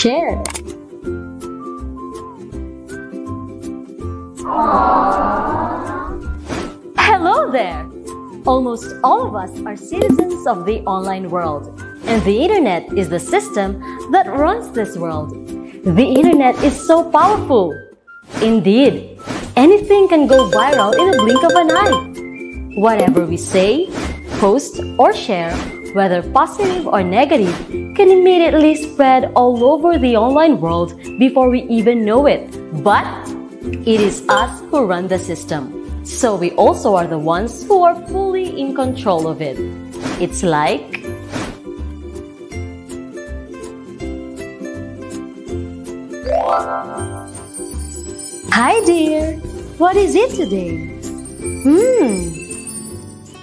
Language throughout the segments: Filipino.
share. Hello there! Almost all of us are citizens of the online world, and the internet is the system that runs this world. The internet is so powerful. Indeed, anything can go viral in a blink of an eye. Whatever we say, post, or share whether positive or negative, can immediately spread all over the online world before we even know it. But it is us who run the system. So we also are the ones who are fully in control of it. It's like Hi dear, what is it today? Hmm,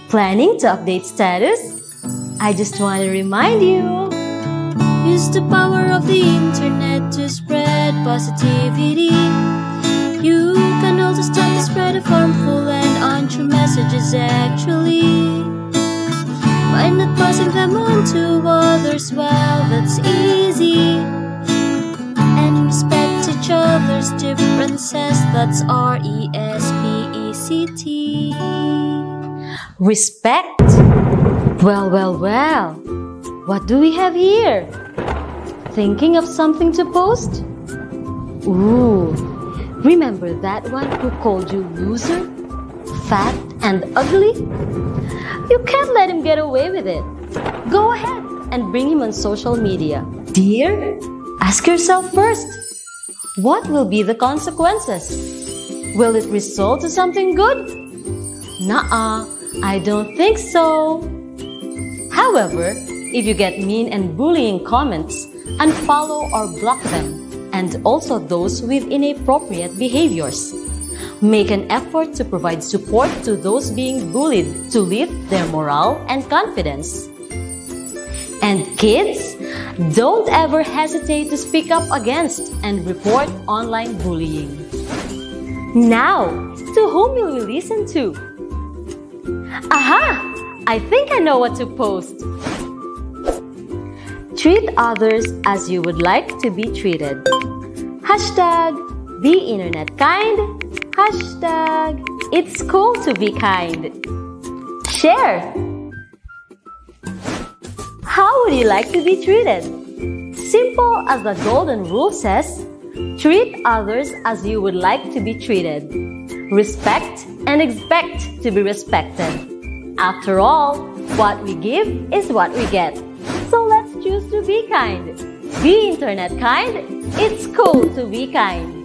planning to update status? I just want to remind you Use the power of the internet to spread positivity. You can also stop to spread harmful and untrue messages actually. By not passing them on to others, well, that's easy. And respect each other's differences, that's R E S P E C T. Respect. Well, well, well. What do we have here? Thinking of something to post? Ooh, remember that one who called you loser, fat, and ugly? You can't let him get away with it. Go ahead and bring him on social media. Dear, ask yourself first what will be the consequences? Will it result to something good? Nah, -uh, I don't think so. However, if you get mean and bullying comments, unfollow or block them, and also those with inappropriate behaviors. Make an effort to provide support to those being bullied to lift their morale and confidence. And kids, don't ever hesitate to speak up against and report online bullying. Now, to whom will you listen to? Aha! I think I know what to post. Treat others as you would like to be treated. Hashtag be internet kind. Hashtag it's cool to be kind. Share. How would you like to be treated? Simple as the golden rule says, treat others as you would like to be treated. Respect and expect to be respected. After all, what we give is what we get. So let's choose to be kind. Be internet kind. It's cool to be kind.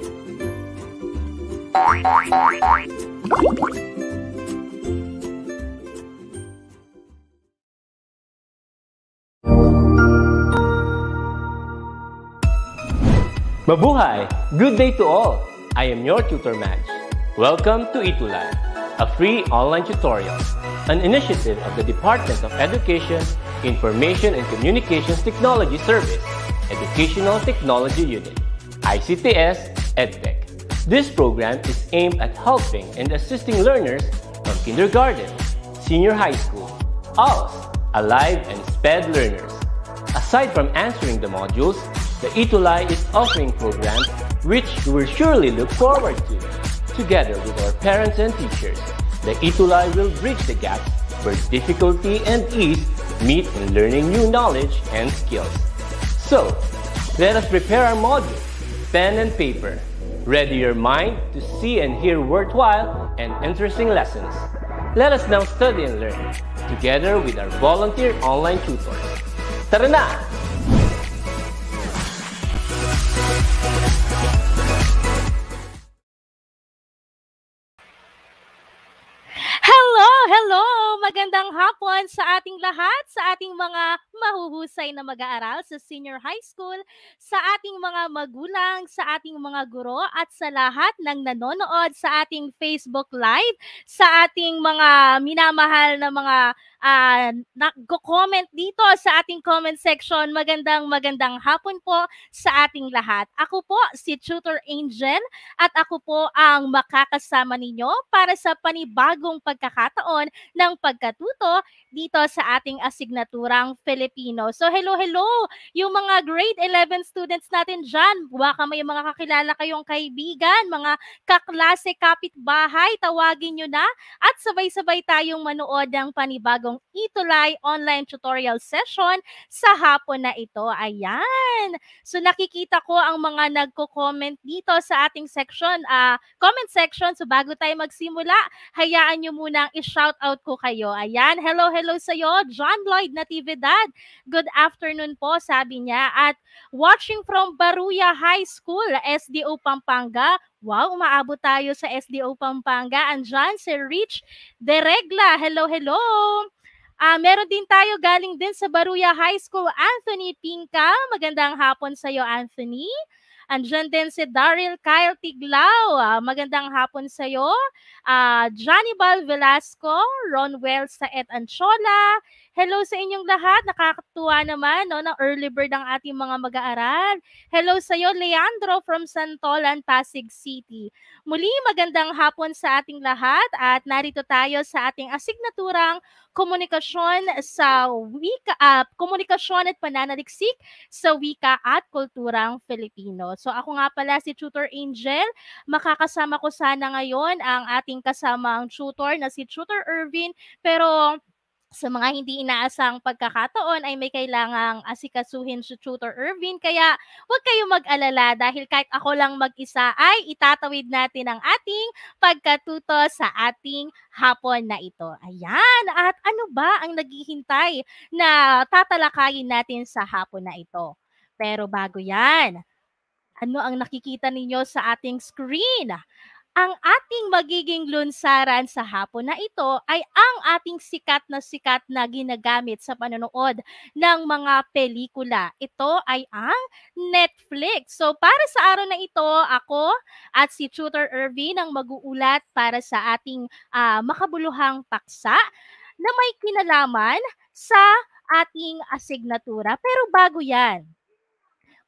Mabuhay! Good day to all! I am your tutor Match. Welcome to Itulah a free online tutorial, an initiative of the Department of Education, Information and Communications Technology Service, Educational Technology Unit, ICTS EdTech. This program is aimed at helping and assisting learners from kindergarten, senior high school, ALS, Alive and SPED learners. Aside from answering the modules, the Itulai is offering programs which you will surely look forward to. Together with our parents and teachers, the Itulay will bridge the gaps where difficulty and ease meet in learning new knowledge and skills. So, let us prepare our module, pen and paper. Ready your mind to see and hear worthwhile and interesting lessons. Let us now study and learn together with our volunteer online tutors. Tara na! Magandang hapon sa ating lahat, sa ating mga mahuhusay na mag-aaral sa senior high school, sa ating mga magulang, sa ating mga guro at sa lahat ng nanonood sa ating Facebook Live, sa ating mga minamahal na mga uh, ah, nag-comment dito sa ating comment section. Magandang magandang hapon po sa ating lahat. Ako po si Tutor Angel at ako po ang makakasama ninyo para sa panibagong pagkakataon ng pagkatuto dito sa ating asignaturang Filipino. So hello, hello! Yung mga grade 11 students natin dyan, baka may mga kakilala kayong kaibigan, mga kaklase, kapitbahay, tawagin nyo na at sabay-sabay tayong manood ng panibagong itong Itulay online tutorial session sa hapon na ito. Ayan. So nakikita ko ang mga nagko-comment dito sa ating section, uh, comment section. So bago tayo magsimula, hayaan nyo muna ang i-shout out ko kayo. Ayan. Hello, hello sa iyo, John Lloyd Natividad. Good afternoon po, sabi niya. At watching from Baruya High School, SDO Pampanga, Wow, umaabot tayo sa SDO Pampanga. Andyan si Rich De Regla. Hello, hello! Uh, meron din tayo galing din sa Baruya High School, Anthony Pinka. Magandang hapon sa iyo, Anthony. Andiyan din si Daryl Kyle Tiglaw. Uh, ah, magandang hapon sa iyo. Uh, ah, Johnny Bal Velasco, Ron Wells sa Ed Anchola. Hello sa inyong lahat. Nakakatuwa naman no, ng early bird ang ating mga mag-aaral. Hello sa iyo, Leandro from Santolan, Pasig City. Muli, magandang hapon sa ating lahat at narito tayo sa ating asignaturang komunikasyon sa wika, uh, komunikasyon at pananaliksik sa wika at kulturang Filipino. So ako nga pala si Tutor Angel, makakasama ko sana ngayon ang ating kasamang tutor na si Tutor Irvin, pero sa mga hindi inaasang pagkakataon ay may kailangang asikasuhin si Tutor Irvin. Kaya huwag kayong mag-alala dahil kahit ako lang mag-isa ay itatawid natin ang ating pagkatuto sa ating hapon na ito. Ayan, at ano ba ang naghihintay na tatalakayin natin sa hapon na ito? Pero bago yan, ano ang nakikita ninyo sa ating screen? ang ating magiging lunsaran sa hapon na ito ay ang ating sikat na sikat na ginagamit sa panonood ng mga pelikula. Ito ay ang Netflix. So para sa araw na ito, ako at si Tutor Irvin ang mag-uulat para sa ating uh, makabuluhang paksa na may kinalaman sa ating asignatura. Pero bago yan,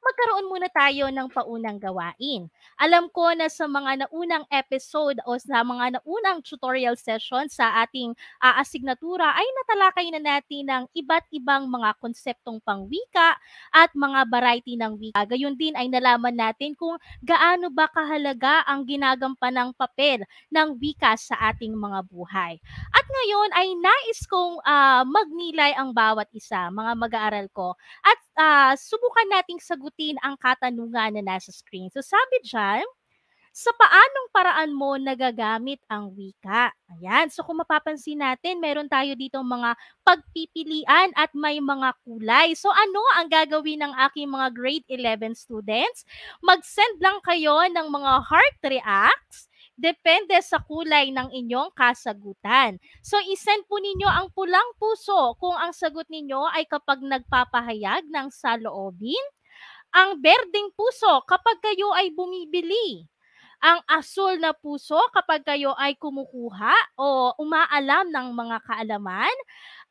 magkaroon muna tayo ng paunang gawain. Alam ko na sa mga naunang episode o sa mga naunang tutorial session sa ating uh, asignatura ay natalakay na natin ng iba't ibang mga konseptong pangwika at mga variety ng wika. Gayun din ay nalaman natin kung gaano ba kahalaga ang ng papel ng wika sa ating mga buhay. At ngayon ay nais kong uh, magnilay ang bawat isa, mga mag-aaral ko. At uh, subukan nating sagutin ang katanungan na nasa screen. So sabi dyan, sa paanong paraan mo nagagamit ang wika? Ayan, so kung mapapansin natin, meron tayo dito mga pagpipilian at may mga kulay. So ano ang gagawin ng aking mga grade 11 students? Mag-send lang kayo ng mga heart reacts depende sa kulay ng inyong kasagutan. So isend po ninyo ang pulang puso kung ang sagot ninyo ay kapag nagpapahayag ng saloobin, ang berdeng puso kapag kayo ay bumibili, ang asul na puso kapag kayo ay kumukuha o umaalam ng mga kaalaman,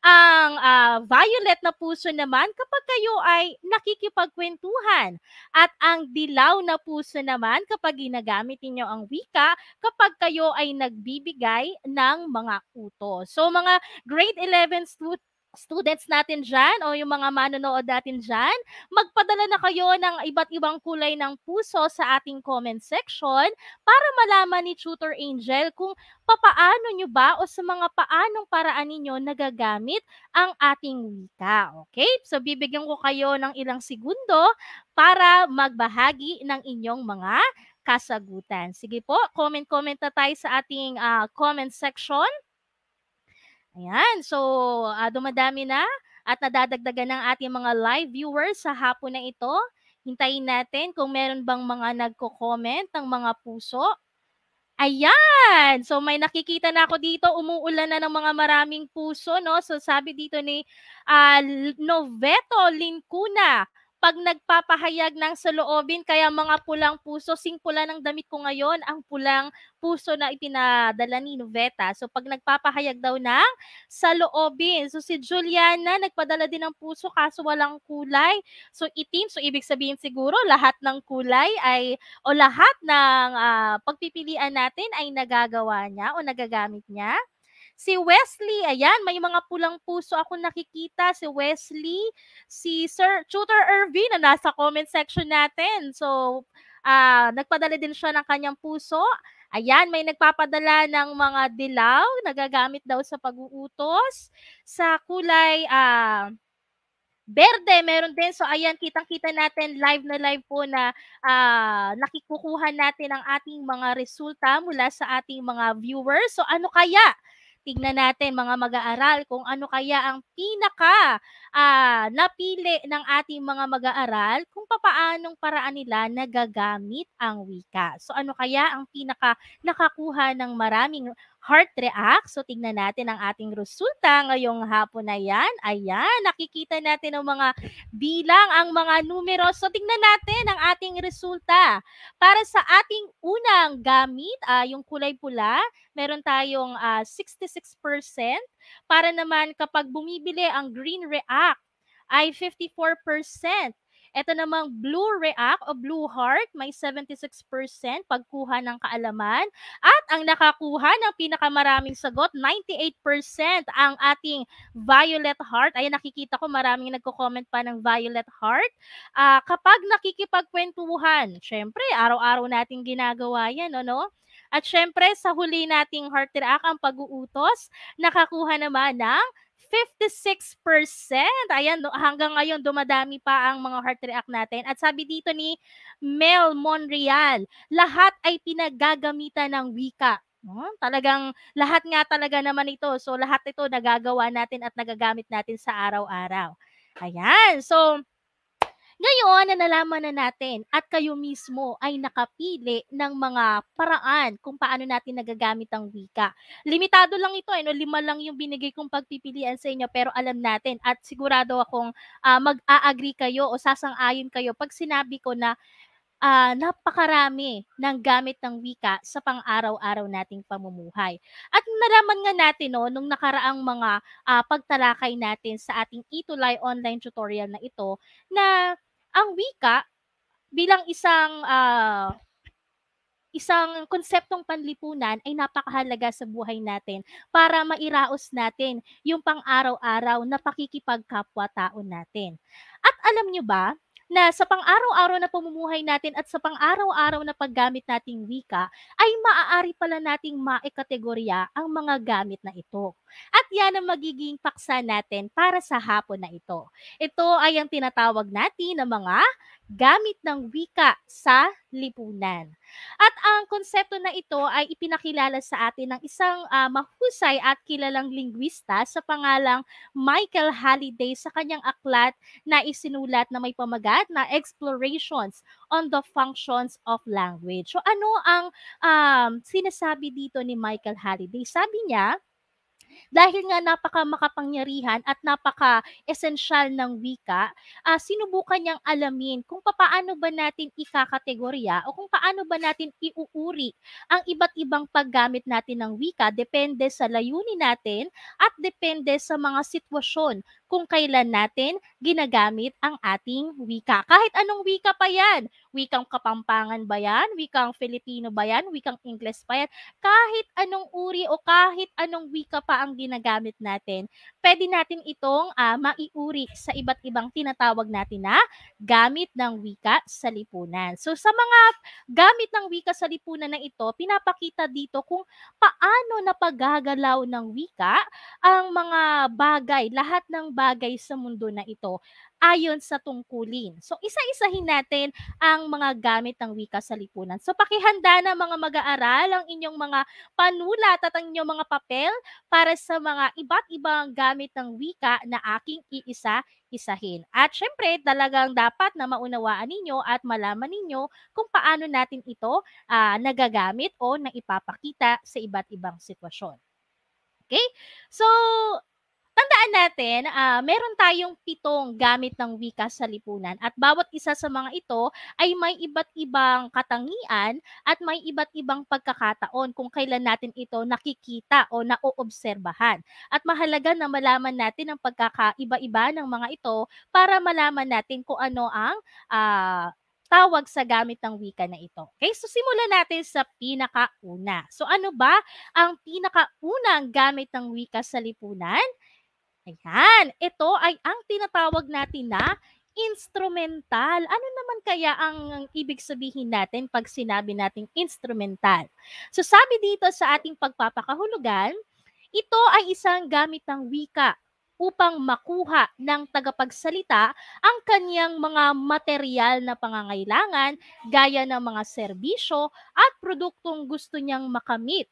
ang uh, violet na puso naman kapag kayo ay nakikipagkwentuhan. At ang dilaw na puso naman kapag ginagamit niyo ang wika kapag kayo ay nagbibigay ng mga utos. So mga grade 11 students, students natin dyan o yung mga manonood natin dyan, magpadala na kayo ng iba't ibang kulay ng puso sa ating comment section para malaman ni Tutor Angel kung papaano nyo ba o sa mga paanong paraan ninyo nagagamit ang ating wika. Okay? So, bibigyan ko kayo ng ilang segundo para magbahagi ng inyong mga kasagutan. Sige po, comment-comment na tayo sa ating uh, comment section. Ayan, so uh, dumadami na at nadadagdagan ng ating mga live viewers sa hapon na ito. Hintayin natin kung meron bang mga nagko-comment ng mga puso. Ayan! So may nakikita na ako dito, umuulan na ng mga maraming puso, no? So sabi dito ni uh, Noveto Lincuna, pag nagpapahayag ng saloobin, kaya mga pulang puso, sing pula ng damit ko ngayon, ang pulang puso na ipinadala ni Noveta. So pag nagpapahayag daw ng saloobin. So si Juliana, nagpadala din ng puso kaso walang kulay. So itim, so ibig sabihin siguro lahat ng kulay ay, o lahat ng uh, pagpipilian natin ay nagagawa niya o nagagamit niya. Si Wesley, ayan, may mga pulang puso ako nakikita. Si Wesley, si Sir Tutor Irvin na nasa comment section natin. So, uh, nagpadala din siya ng kanyang puso. Ayan, may nagpapadala ng mga dilaw, nagagamit daw sa pag-uutos. Sa kulay, uh, Berde, meron din. So ayan, kitang-kita natin live na live po na uh, nakikukuha natin ang ating mga resulta mula sa ating mga viewers. So ano kaya tignan natin mga mag-aaral kung ano kaya ang pinaka uh, napili ng ating mga mag-aaral kung papaanong paraan nila nagagamit ang wika. So ano kaya ang pinaka nakakuha ng maraming heart react. So tingnan natin ang ating resulta ngayong hapon na yan. Ayan, nakikita natin ang mga bilang, ang mga numero. So tingnan natin ang ating resulta. Para sa ating unang gamit, uh, yung kulay pula, meron tayong uh, ah, 66%. Para naman kapag bumibili ang green react, ay 54%. Ito namang Blue React o Blue Heart, may 76% pagkuha ng kaalaman. At ang nakakuha ng pinakamaraming sagot, 98% ang ating Violet Heart. Ayan, nakikita ko maraming nagko-comment pa ng Violet Heart. Uh, kapag nakikipagkwentuhan, syempre, araw-araw nating ginagawa yan, ano? At syempre, sa huli nating Heart React, ang pag-uutos, nakakuha naman ng 56%. Ayan, hanggang ngayon dumadami pa ang mga heart react natin. At sabi dito ni Mel Monreal, lahat ay pinagagamitan ng wika. No? Hmm, talagang lahat nga talaga naman ito. So lahat ito nagagawa natin at nagagamit natin sa araw-araw. Ayan. So ngayon, na nalaman na natin at kayo mismo ay nakapili ng mga paraan kung paano natin nagagamit ang wika. Limitado lang ito, eh, no? lima lang yung binigay kong pagpipilian sa inyo pero alam natin at sigurado akong uh, mag-aagree kayo o sasang-ayon kayo pag sinabi ko na uh, napakarami ng gamit ng wika sa pang-araw-araw nating pamumuhay. At nalaman nga natin no, nung nakaraang mga uh, pagtalakay natin sa ating Itulay online tutorial na ito na ang wika bilang isang uh, isang konseptong panlipunan ay napakahalaga sa buhay natin para mairaos natin yung pang-araw-araw na pakikipagkapwa-tao natin. At alam nyo ba, na sa pang-araw-araw na pamumuhay natin at sa pang-araw-araw na paggamit nating wika, ay maaari pala nating maikategorya ang mga gamit na ito. At yan ang magiging paksa natin para sa hapon na ito. Ito ay ang tinatawag natin na mga gamit ng wika sa lipunan. At ang konsepto na ito ay ipinakilala sa atin ng isang uh, mahusay at kilalang linguista sa pangalang Michael Halliday sa kanyang aklat na isinulat na may pamagat na Explorations on the Functions of Language. So ano ang um, sinasabi dito ni Michael Halliday? Sabi niya, dahil nga napaka makapangyarihan at napaka esensyal ng wika, uh, sinubukan niyang alamin kung paano ba natin ikakategorya o kung paano ba natin iuuri ang iba't ibang paggamit natin ng wika depende sa layunin natin at depende sa mga sitwasyon kung kailan natin ginagamit ang ating wika. Kahit anong wika pa yan, wikang Kapampangan ba yan? Wikang Filipino ba yan? Wikang Ingles ba yan? Kahit anong uri o kahit anong wika pa ang ginagamit natin, pwede natin itong uh, maiuri sa iba't ibang tinatawag natin na gamit ng wika sa lipunan. So sa mga gamit ng wika sa lipunan na ito, pinapakita dito kung paano napagagalaw ng wika ang mga bagay, lahat ng bagay sa mundo na ito ayon sa tungkulin. So isa-isahin natin ang mga gamit ng wika sa lipunan. So pakihanda na mga mag-aaral ang inyong mga panulat at ang inyong mga papel para sa mga iba't ibang gamit gumamit ng wika na aking iisa-isahin. At syempre, talagang dapat na maunawaan ninyo at malaman ninyo kung paano natin ito uh, nagagamit o naipapakita sa iba't ibang sitwasyon. Okay? So, tandaan natin, uh, meron tayong pitong gamit ng wika sa lipunan at bawat isa sa mga ito ay may iba't ibang katangian at may iba't ibang pagkakataon kung kailan natin ito nakikita o naoobserbahan. At mahalaga na malaman natin ang pagkakaiba-iba ng mga ito para malaman natin kung ano ang uh, tawag sa gamit ng wika na ito. Okay, so simulan natin sa pinakauna. So ano ba ang pinakaunang gamit ng wika sa lipunan? Ayan, ito ay ang tinatawag natin na instrumental. Ano naman kaya ang, ang ibig sabihin natin pag sinabi nating instrumental? So sabi dito sa ating pagpapakahulugan, ito ay isang gamit ng wika upang makuha ng tagapagsalita ang kaniyang mga material na pangangailangan gaya ng mga serbisyo at produktong gusto niyang makamit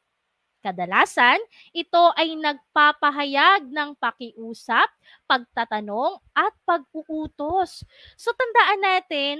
Kadalasan, ito ay nagpapahayag ng pakiusap, pagtatanong, at pag-uutos. So tandaan natin,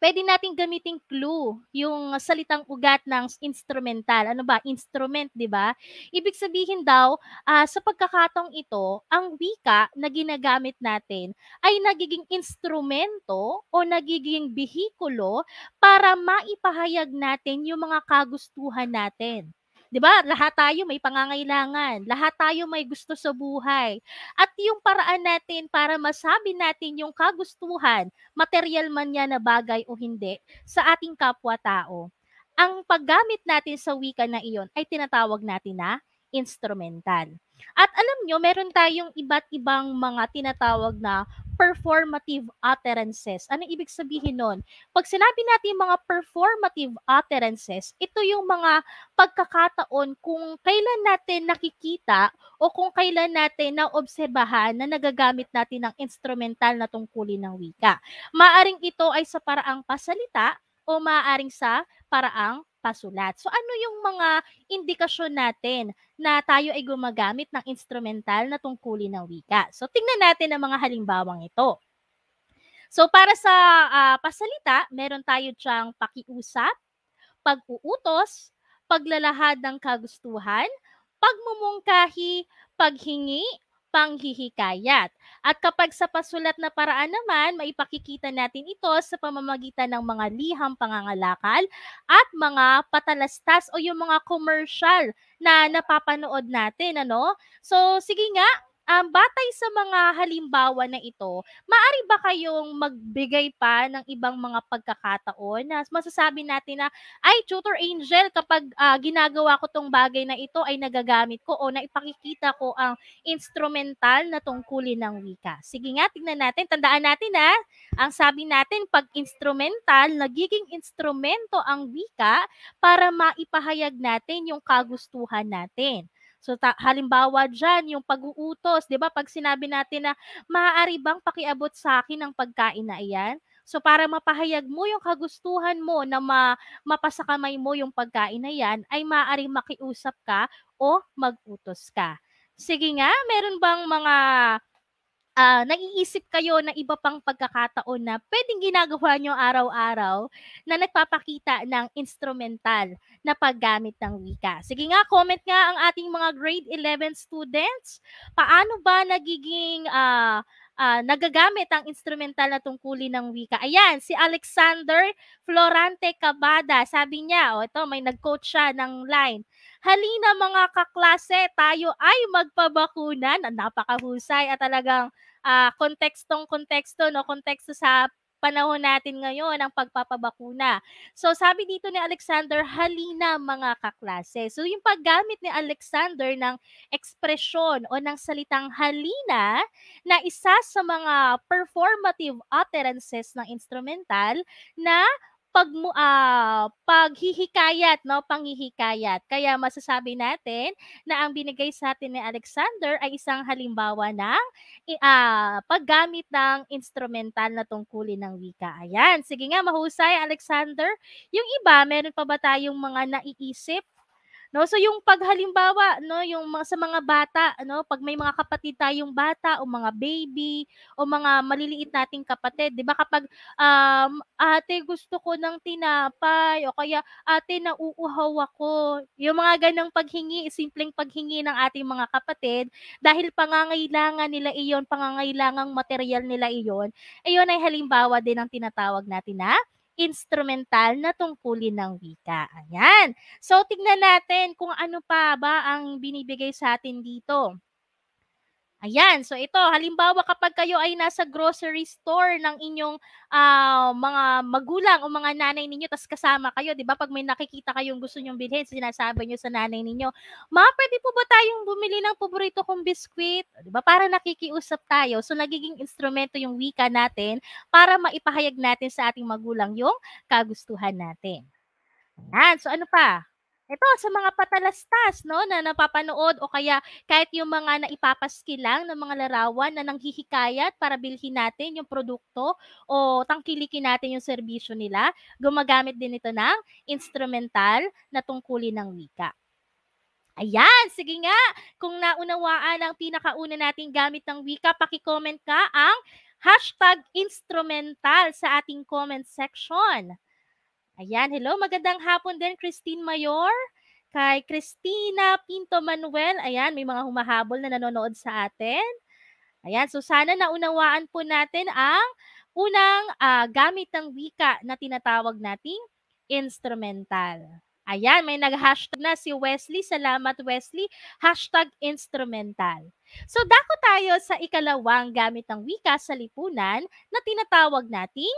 pwede nating gamitin clue, yung salitang ugat ng instrumental. Ano ba? Instrument, di ba? Ibig sabihin daw, uh, sa pagkakatong ito, ang wika na ginagamit natin ay nagiging instrumento o nagiging bihikulo para maipahayag natin yung mga kagustuhan natin. 'Di ba? Lahat tayo may pangangailangan, lahat tayo may gusto sa buhay. At yung paraan natin para masabi natin yung kagustuhan, material man 'yan na bagay o hindi, sa ating kapwa-tao. Ang paggamit natin sa wika na iyon ay tinatawag natin na instrumental. At alam nyo, meron tayong iba't ibang mga tinatawag na performative utterances. Ano ibig sabihin nun? Pag sinabi natin mga performative utterances, ito yung mga pagkakataon kung kailan natin nakikita o kung kailan natin naobserbahan na nagagamit natin ng instrumental na tungkulin ng wika. Maaring ito ay sa paraang pasalita o maaring sa paraang pasulat. So ano yung mga indikasyon natin na tayo ay gumagamit ng instrumental na tungkulin ng wika? So tingnan natin ang mga halimbawang ito. So para sa uh, pasalita, meron tayo siyang pakiusap, pag-uutos, paglalahad ng kagustuhan, pagmumungkahi, paghingi, panghihikayat. At kapag sa pasulat na paraan naman, maipakikita natin ito sa pamamagitan ng mga liham pangangalakal at mga patalastas o yung mga commercial na napapanood natin, ano? So, sige nga, um, batay sa mga halimbawa na ito, maari ba kayong magbigay pa ng ibang mga pagkakataon na masasabi natin na, ay, Tutor Angel, kapag uh, ginagawa ko tong bagay na ito, ay nagagamit ko o naipakikita ko ang instrumental na tungkulin ng wika. Sige nga, tingnan natin. Tandaan natin na, ang sabi natin, pag instrumental, nagiging instrumento ang wika para maipahayag natin yung kagustuhan natin. So ta- halimbawa diyan yung pag-uutos, 'di ba? Pag sinabi natin na maaari bang pakiabot sa akin ang pagkain na iyan? So para mapahayag mo yung kagustuhan mo na ma, mapasakamay mo yung pagkain na yan, ay maaari makiusap ka o magutos ka. Sige nga, meron bang mga uh, ah, nag kayo ng iba pang pagkakataon na pwedeng ginagawa nyo araw-araw na nagpapakita ng instrumental na paggamit ng wika. Sige nga, comment nga ang ating mga grade 11 students. Paano ba nagiging uh, uh, nagagamit ang instrumental na tungkulin ng wika? Ayan, si Alexander Florante Cabada. Sabi niya, o oh, ito, may nag-coach siya ng line. Halina mga kaklase, tayo ay magpabakunan. Napakahusay at talagang uh, kontekstong konteksto, no? Konteksto sa panahon natin ngayon ang pagpapabakuna. So sabi dito ni Alexander, halina mga kaklase. So yung paggamit ni Alexander ng ekspresyon o ng salitang halina na isa sa mga performative utterances ng instrumental na pag uh, paghihikayat, no, panghihikayat. Kaya masasabi natin na ang binigay sa atin ni Alexander ay isang halimbawa ng uh, paggamit ng instrumental na tungkulin ng wika. Ayan, sige nga mahusay Alexander. Yung iba, meron pa ba tayong mga naiisip No? So yung paghalimbawa, no, yung mga, sa mga bata, no, pag may mga kapatid tayong bata o mga baby o mga maliliit nating kapatid, 'di ba kapag um, ate gusto ko ng tinapay o kaya ate nauuhaw ako. Yung mga ganang paghingi, simpleng paghingi ng ating mga kapatid dahil pangangailangan nila iyon, pangangailangang material nila iyon. Ayun ay halimbawa din ng tinatawag natin na instrumental na tungkulin ng wika. Ayan. So, tignan natin kung ano pa ba ang binibigay sa atin dito. Ayan, so ito, halimbawa kapag kayo ay nasa grocery store ng inyong uh, mga magulang o mga nanay ninyo, tas kasama kayo, di ba? Pag may nakikita kayong gusto nyong bilhin, sinasabi nyo sa nanay ninyo, Ma, pwede po ba tayong bumili ng paborito kong biskwit? Di ba? Para nakikiusap tayo. So, nagiging instrumento yung wika natin para maipahayag natin sa ating magulang yung kagustuhan natin. Ayan, so ano pa? ito sa mga patalastas no na napapanood o kaya kahit yung mga lang ng mga larawan na nanghihikayat para bilhin natin yung produkto o tangkilikin natin yung serbisyo nila, gumagamit din ito ng instrumental na tungkulin ng wika. Ayan, sige nga. Kung naunawaan ang pinakauna nating gamit ng wika, paki-comment ka ang hashtag instrumental sa ating comment section. Ayan, hello. Magandang hapon din, Christine Mayor. Kay Christina Pinto Manuel. Ayan, may mga humahabol na nanonood sa atin. Ayan, so sana naunawaan po natin ang unang uh, gamit ng wika na tinatawag nating instrumental. Ayan, may nag-hashtag na si Wesley. Salamat, Wesley. Hashtag instrumental. So, dako tayo sa ikalawang gamit ng wika sa lipunan na tinatawag nating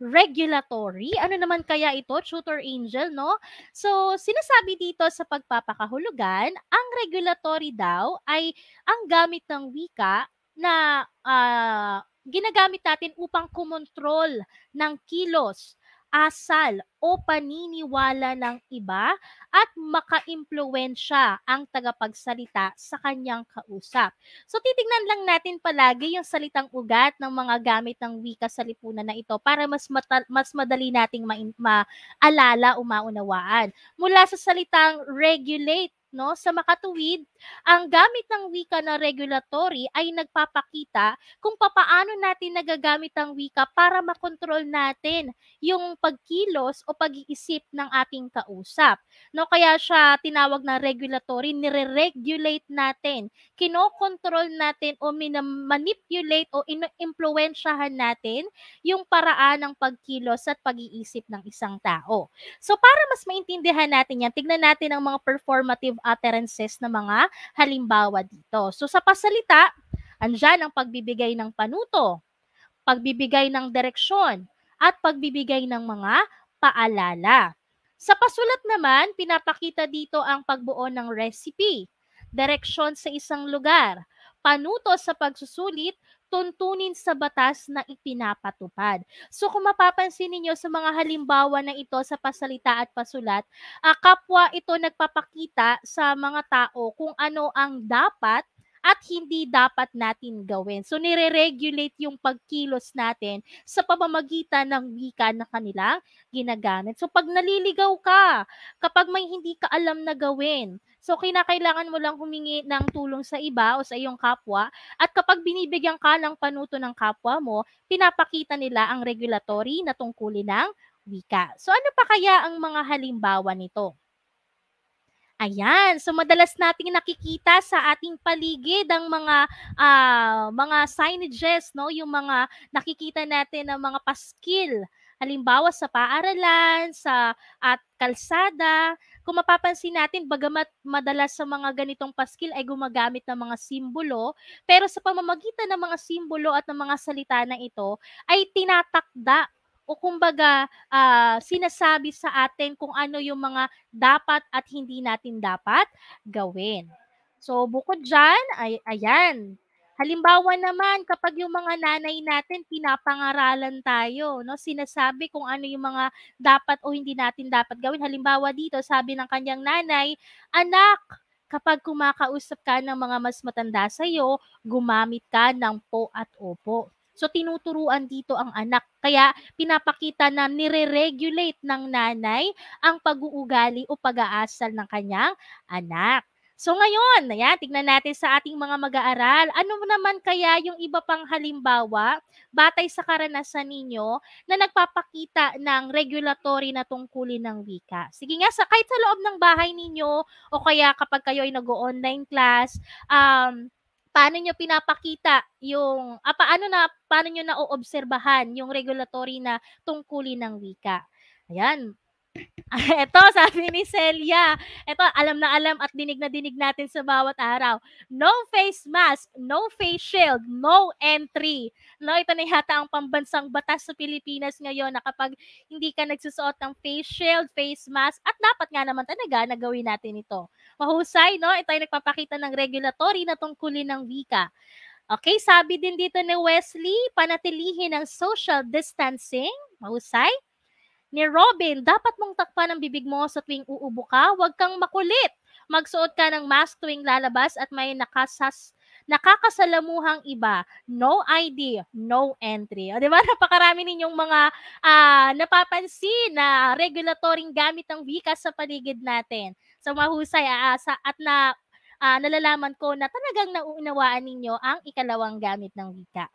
regulatory. Ano naman kaya ito, Tutor Angel, no? So, sinasabi dito sa pagpapakahulugan, ang regulatory daw ay ang gamit ng wika na uh, ginagamit natin upang kumontrol ng kilos asal o paniniwala ng iba at makaimpluwensya ang tagapagsalita sa kanyang kausap. So titingnan lang natin palagi yung salitang ugat ng mga gamit ng wika sa lipunan na ito para mas mata- mas madali nating ma- maalala o maunawaan. Mula sa salitang regulate no? Sa makatuwid, ang gamit ng wika na regulatory ay nagpapakita kung papaano natin nagagamit ang wika para makontrol natin yung pagkilos o pag-iisip ng ating kausap. No, kaya siya tinawag na regulatory, nire-regulate natin, kinokontrol natin o manipulate o inoimpluwensyahan natin yung paraan ng pagkilos at pag-iisip ng isang tao. So para mas maintindihan natin yan, tignan natin ang mga performative utterances na mga halimbawa dito. So sa pasalita, andyan ang pagbibigay ng panuto, pagbibigay ng direksyon, at pagbibigay ng mga paalala. Sa pasulat naman, pinapakita dito ang pagbuo ng recipe, direksyon sa isang lugar, panuto sa pagsusulit, tuntunin sa batas na ipinapatupad. So kung mapapansin ninyo sa mga halimbawa na ito sa pasalita at pasulat, uh, kapwa ito nagpapakita sa mga tao kung ano ang dapat at hindi dapat natin gawin. So, nire-regulate yung pagkilos natin sa pamamagitan ng wika na kanilang ginagamit. So, pag naliligaw ka, kapag may hindi ka alam na gawin, So, kinakailangan mo lang humingi ng tulong sa iba o sa iyong kapwa. At kapag binibigyan ka ng panuto ng kapwa mo, pinapakita nila ang regulatory na tungkulin ng wika. So, ano pa kaya ang mga halimbawa nito? Ayan, so madalas nating nakikita sa ating paligid ang mga uh, mga signages, no, yung mga nakikita natin ng mga paskil Halimbawa sa paaralan, sa at kalsada, kung mapapansin natin, bagamat madalas sa mga ganitong paskil ay gumagamit ng mga simbolo, pero sa pamamagitan ng mga simbolo at ng mga salita na ito, ay tinatakda o kumbaga uh, sinasabi sa atin kung ano yung mga dapat at hindi natin dapat gawin. So bukod dyan, ay, ayan, Halimbawa naman, kapag yung mga nanay natin, pinapangaralan tayo, no? sinasabi kung ano yung mga dapat o hindi natin dapat gawin. Halimbawa dito, sabi ng kanyang nanay, Anak, kapag kumakausap ka ng mga mas matanda sa iyo, gumamit ka ng po at opo. So tinuturuan dito ang anak. Kaya pinapakita na nire-regulate ng nanay ang pag-uugali o pag-aasal ng kanyang anak. So ngayon, ayan, tignan natin sa ating mga mag-aaral, ano naman kaya yung iba pang halimbawa batay sa karanasan ninyo na nagpapakita ng regulatory na tungkulin ng wika? Sige nga, sa, kahit sa loob ng bahay ninyo o kaya kapag kayo ay nag-online class, um, paano nyo pinapakita yung, ah, paano na, paano nyo naoobserbahan yung regulatory na tungkulin ng wika. Ayan, ito, ah, sabi ni Celia. Ito, alam na alam at dinig na dinig natin sa bawat araw. No face mask, no face shield, no entry. No, ito na yata ang pambansang batas sa Pilipinas ngayon na kapag hindi ka nagsusuot ng face shield, face mask, at dapat nga naman talaga na gawin natin ito. Mahusay, no? Ito ay nagpapakita ng regulatory na tungkulin ng wika. Okay, sabi din dito ni Wesley, panatilihin ang social distancing. Mahusay ni Robin, dapat mong takpan ang bibig mo sa tuwing uubo ka, huwag kang makulit. Magsuot ka ng mask tuwing lalabas at may nakasas nakakasalamuhang iba, no ID, no entry. O, di ba? Napakarami ninyong mga uh, napapansin na regulatoring gamit ng wika sa paligid natin. So, mahusay uh, sa, at na uh, nalalaman ko na talagang nauunawaan ninyo ang ikalawang gamit ng wika.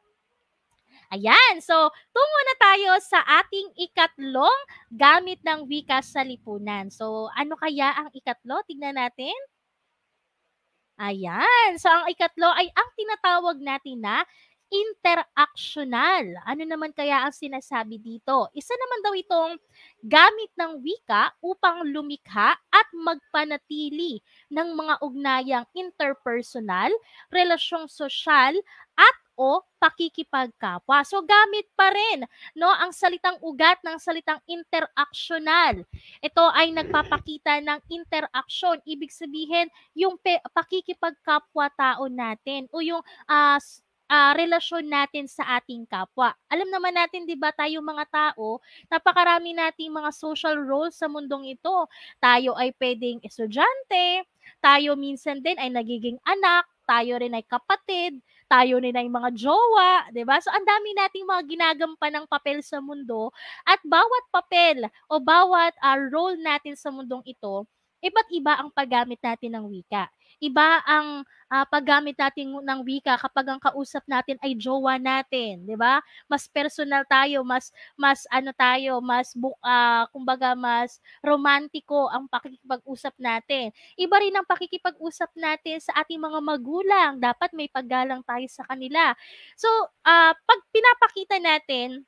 Ayan, so tungo na tayo sa ating ikatlong gamit ng wika sa lipunan. So ano kaya ang ikatlo? Tignan natin. Ayan, so ang ikatlo ay ang tinatawag natin na interactional. Ano naman kaya ang sinasabi dito? Isa naman daw itong gamit ng wika upang lumikha at magpanatili ng mga ugnayang interpersonal, relasyong sosyal, at o pakikipagkapwa. So gamit pa rin no ang salitang ugat ng salitang interactional. Ito ay nagpapakita ng interaction, Ibig sabihin yung pe- pakikipagkapwa tao natin o yung uh, uh, relasyon natin sa ating kapwa. Alam naman natin 'di ba tayo mga tao, napakarami nating mga social role sa mundong ito. Tayo ay pwedeng estudyante, tayo minsan din ay nagiging anak, tayo rin ay kapatid, tayo na yung mga jowa, 'di ba? So ang dami nating mga ginagampan ng papel sa mundo at bawat papel o bawat uh, role natin sa mundong ito, iba't iba ang paggamit natin ng wika iba ang uh, paggamit natin ng wika kapag ang kausap natin ay jowa natin, 'di ba? Mas personal tayo, mas mas ano tayo, mas uh, kumbaga mas romantiko ang pakikipag-usap natin. Iba rin ang pakikipag-usap natin sa ating mga magulang. Dapat may paggalang tayo sa kanila. So, uh, pag pinapakita natin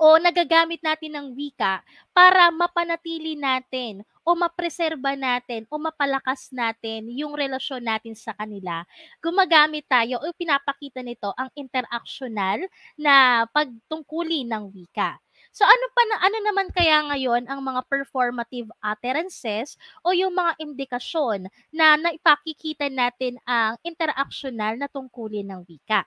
o nagagamit natin ng wika para mapanatili natin o mapreserba natin o mapalakas natin yung relasyon natin sa kanila. Gumagamit tayo o pinapakita nito ang interactional na pagtungkuli ng wika. So ano pa na, ano naman kaya ngayon ang mga performative utterances o yung mga indikasyon na naipakikita natin ang interactional na tungkulin ng wika?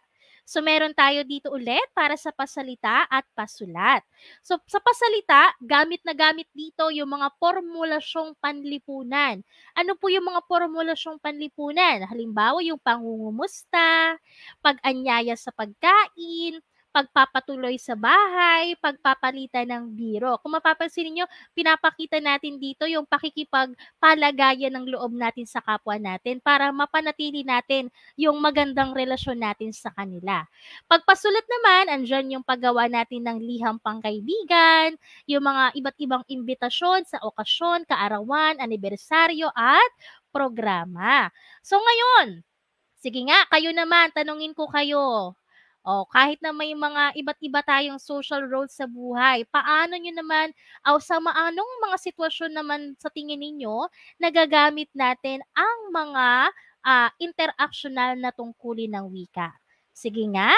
So meron tayo dito ulit para sa pasalita at pasulat. So sa pasalita, gamit na gamit dito yung mga formulasyong panlipunan. Ano po yung mga formulasyong panlipunan? Halimbawa yung pangungumusta, pag-anyaya sa pagkain, pagpapatuloy sa bahay, pagpapalitan ng biro. Kung mapapansin niyo, pinapakita natin dito yung pakikipagpalagayan ng loob natin sa kapwa natin para mapanatili natin yung magandang relasyon natin sa kanila. Pagpasulat naman, andyan yung paggawa natin ng liham pangkaibigan, yung mga iba't ibang imbitasyon sa okasyon, kaarawan, anibersaryo at programa. So ngayon, sige nga, kayo naman, tanungin ko kayo, o, oh, kahit na may mga iba't iba tayong social roles sa buhay, paano nyo naman, o sa maanong mga sitwasyon naman sa tingin ninyo, nagagamit natin ang mga uh, ah, interactional na tungkulin ng wika? Sige nga,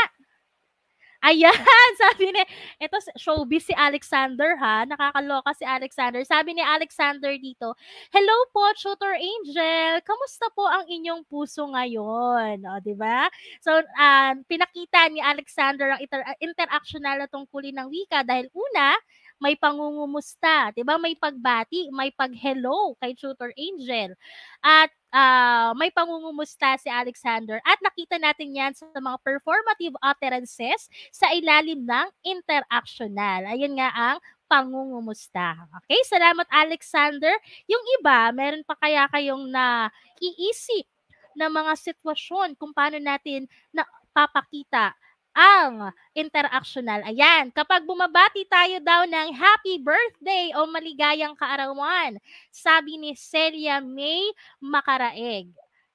Ayan, sabi ni, ito showbiz si Alexander ha, nakakaloka si Alexander. Sabi ni Alexander dito, Hello po, Shooter Angel, kamusta po ang inyong puso ngayon? O, di ba? So, uh, pinakita ni Alexander ang inter- interaction na tungkulin ng wika dahil una, may pangungumusta, 'di ba? May pagbati, may pag-hello kay Tutor Angel. At uh, may pangungumusta si Alexander at nakita natin yan sa mga performative utterances sa ilalim ng interactional. Ayun nga ang pangungumusta. Okay, salamat Alexander. Yung iba, meron pa kaya kayong na iisip na mga sitwasyon kung paano natin na papakita ang interactional. Ayan, kapag bumabati tayo daw ng happy birthday o maligayang kaarawan, sabi ni Celia May Makaraeg.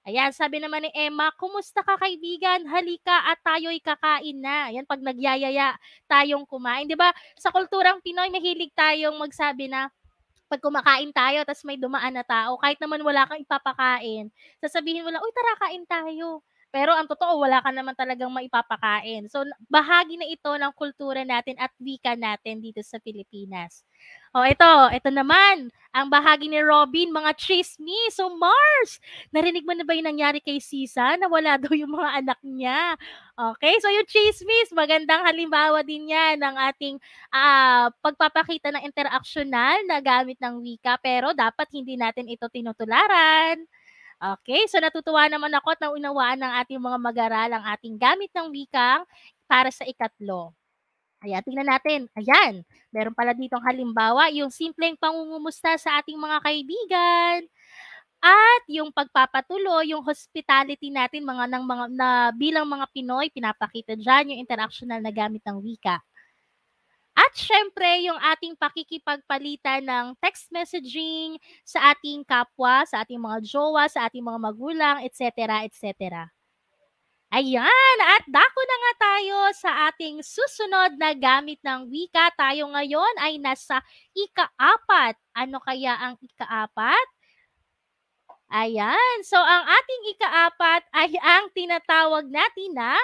Ayan, sabi naman ni Emma, kumusta ka kaibigan? Halika at tayo'y kakain na. Ayan, pag nagyayaya tayong kumain. Di ba sa kulturang Pinoy, mahilig tayong magsabi na, pag kumakain tayo, tapos may dumaan na tao, kahit naman wala kang ipapakain, sasabihin mo lang, uy, tara, kain tayo. Pero ang totoo, wala ka naman talagang maipapakain. So, bahagi na ito ng kultura natin at wika natin dito sa Pilipinas. O, oh, ito, ito naman, ang bahagi ni Robin, mga chismis. So, Mars, narinig mo na ba yung nangyari kay Sisa? Nawala daw yung mga anak niya. Okay, so yung chismis, magandang halimbawa din yan ng ating uh, pagpapakita ng interaksyonal na gamit ng wika. Pero dapat hindi natin ito tinutularan. Okay, so natutuwa naman ako at naunawaan ng ating mga mag-aral ang ating gamit ng wikang para sa ikatlo. Ayan, tingnan natin. Ayan, meron pala ditong halimbawa, yung simpleng pangungumusta sa ating mga kaibigan. At yung pagpapatuloy, yung hospitality natin mga ng mga na bilang mga Pinoy, pinapakita diyan yung interactional na gamit ng wika. At syempre, yung ating pakikipagpalitan ng text messaging sa ating kapwa, sa ating mga jowa, sa ating mga magulang, etc., etc. Ayan, at dako na nga tayo sa ating susunod na gamit ng wika. Tayo ngayon ay nasa ikaapat. Ano kaya ang ikaapat? Ayan, so ang ating ikaapat ay ang tinatawag natin na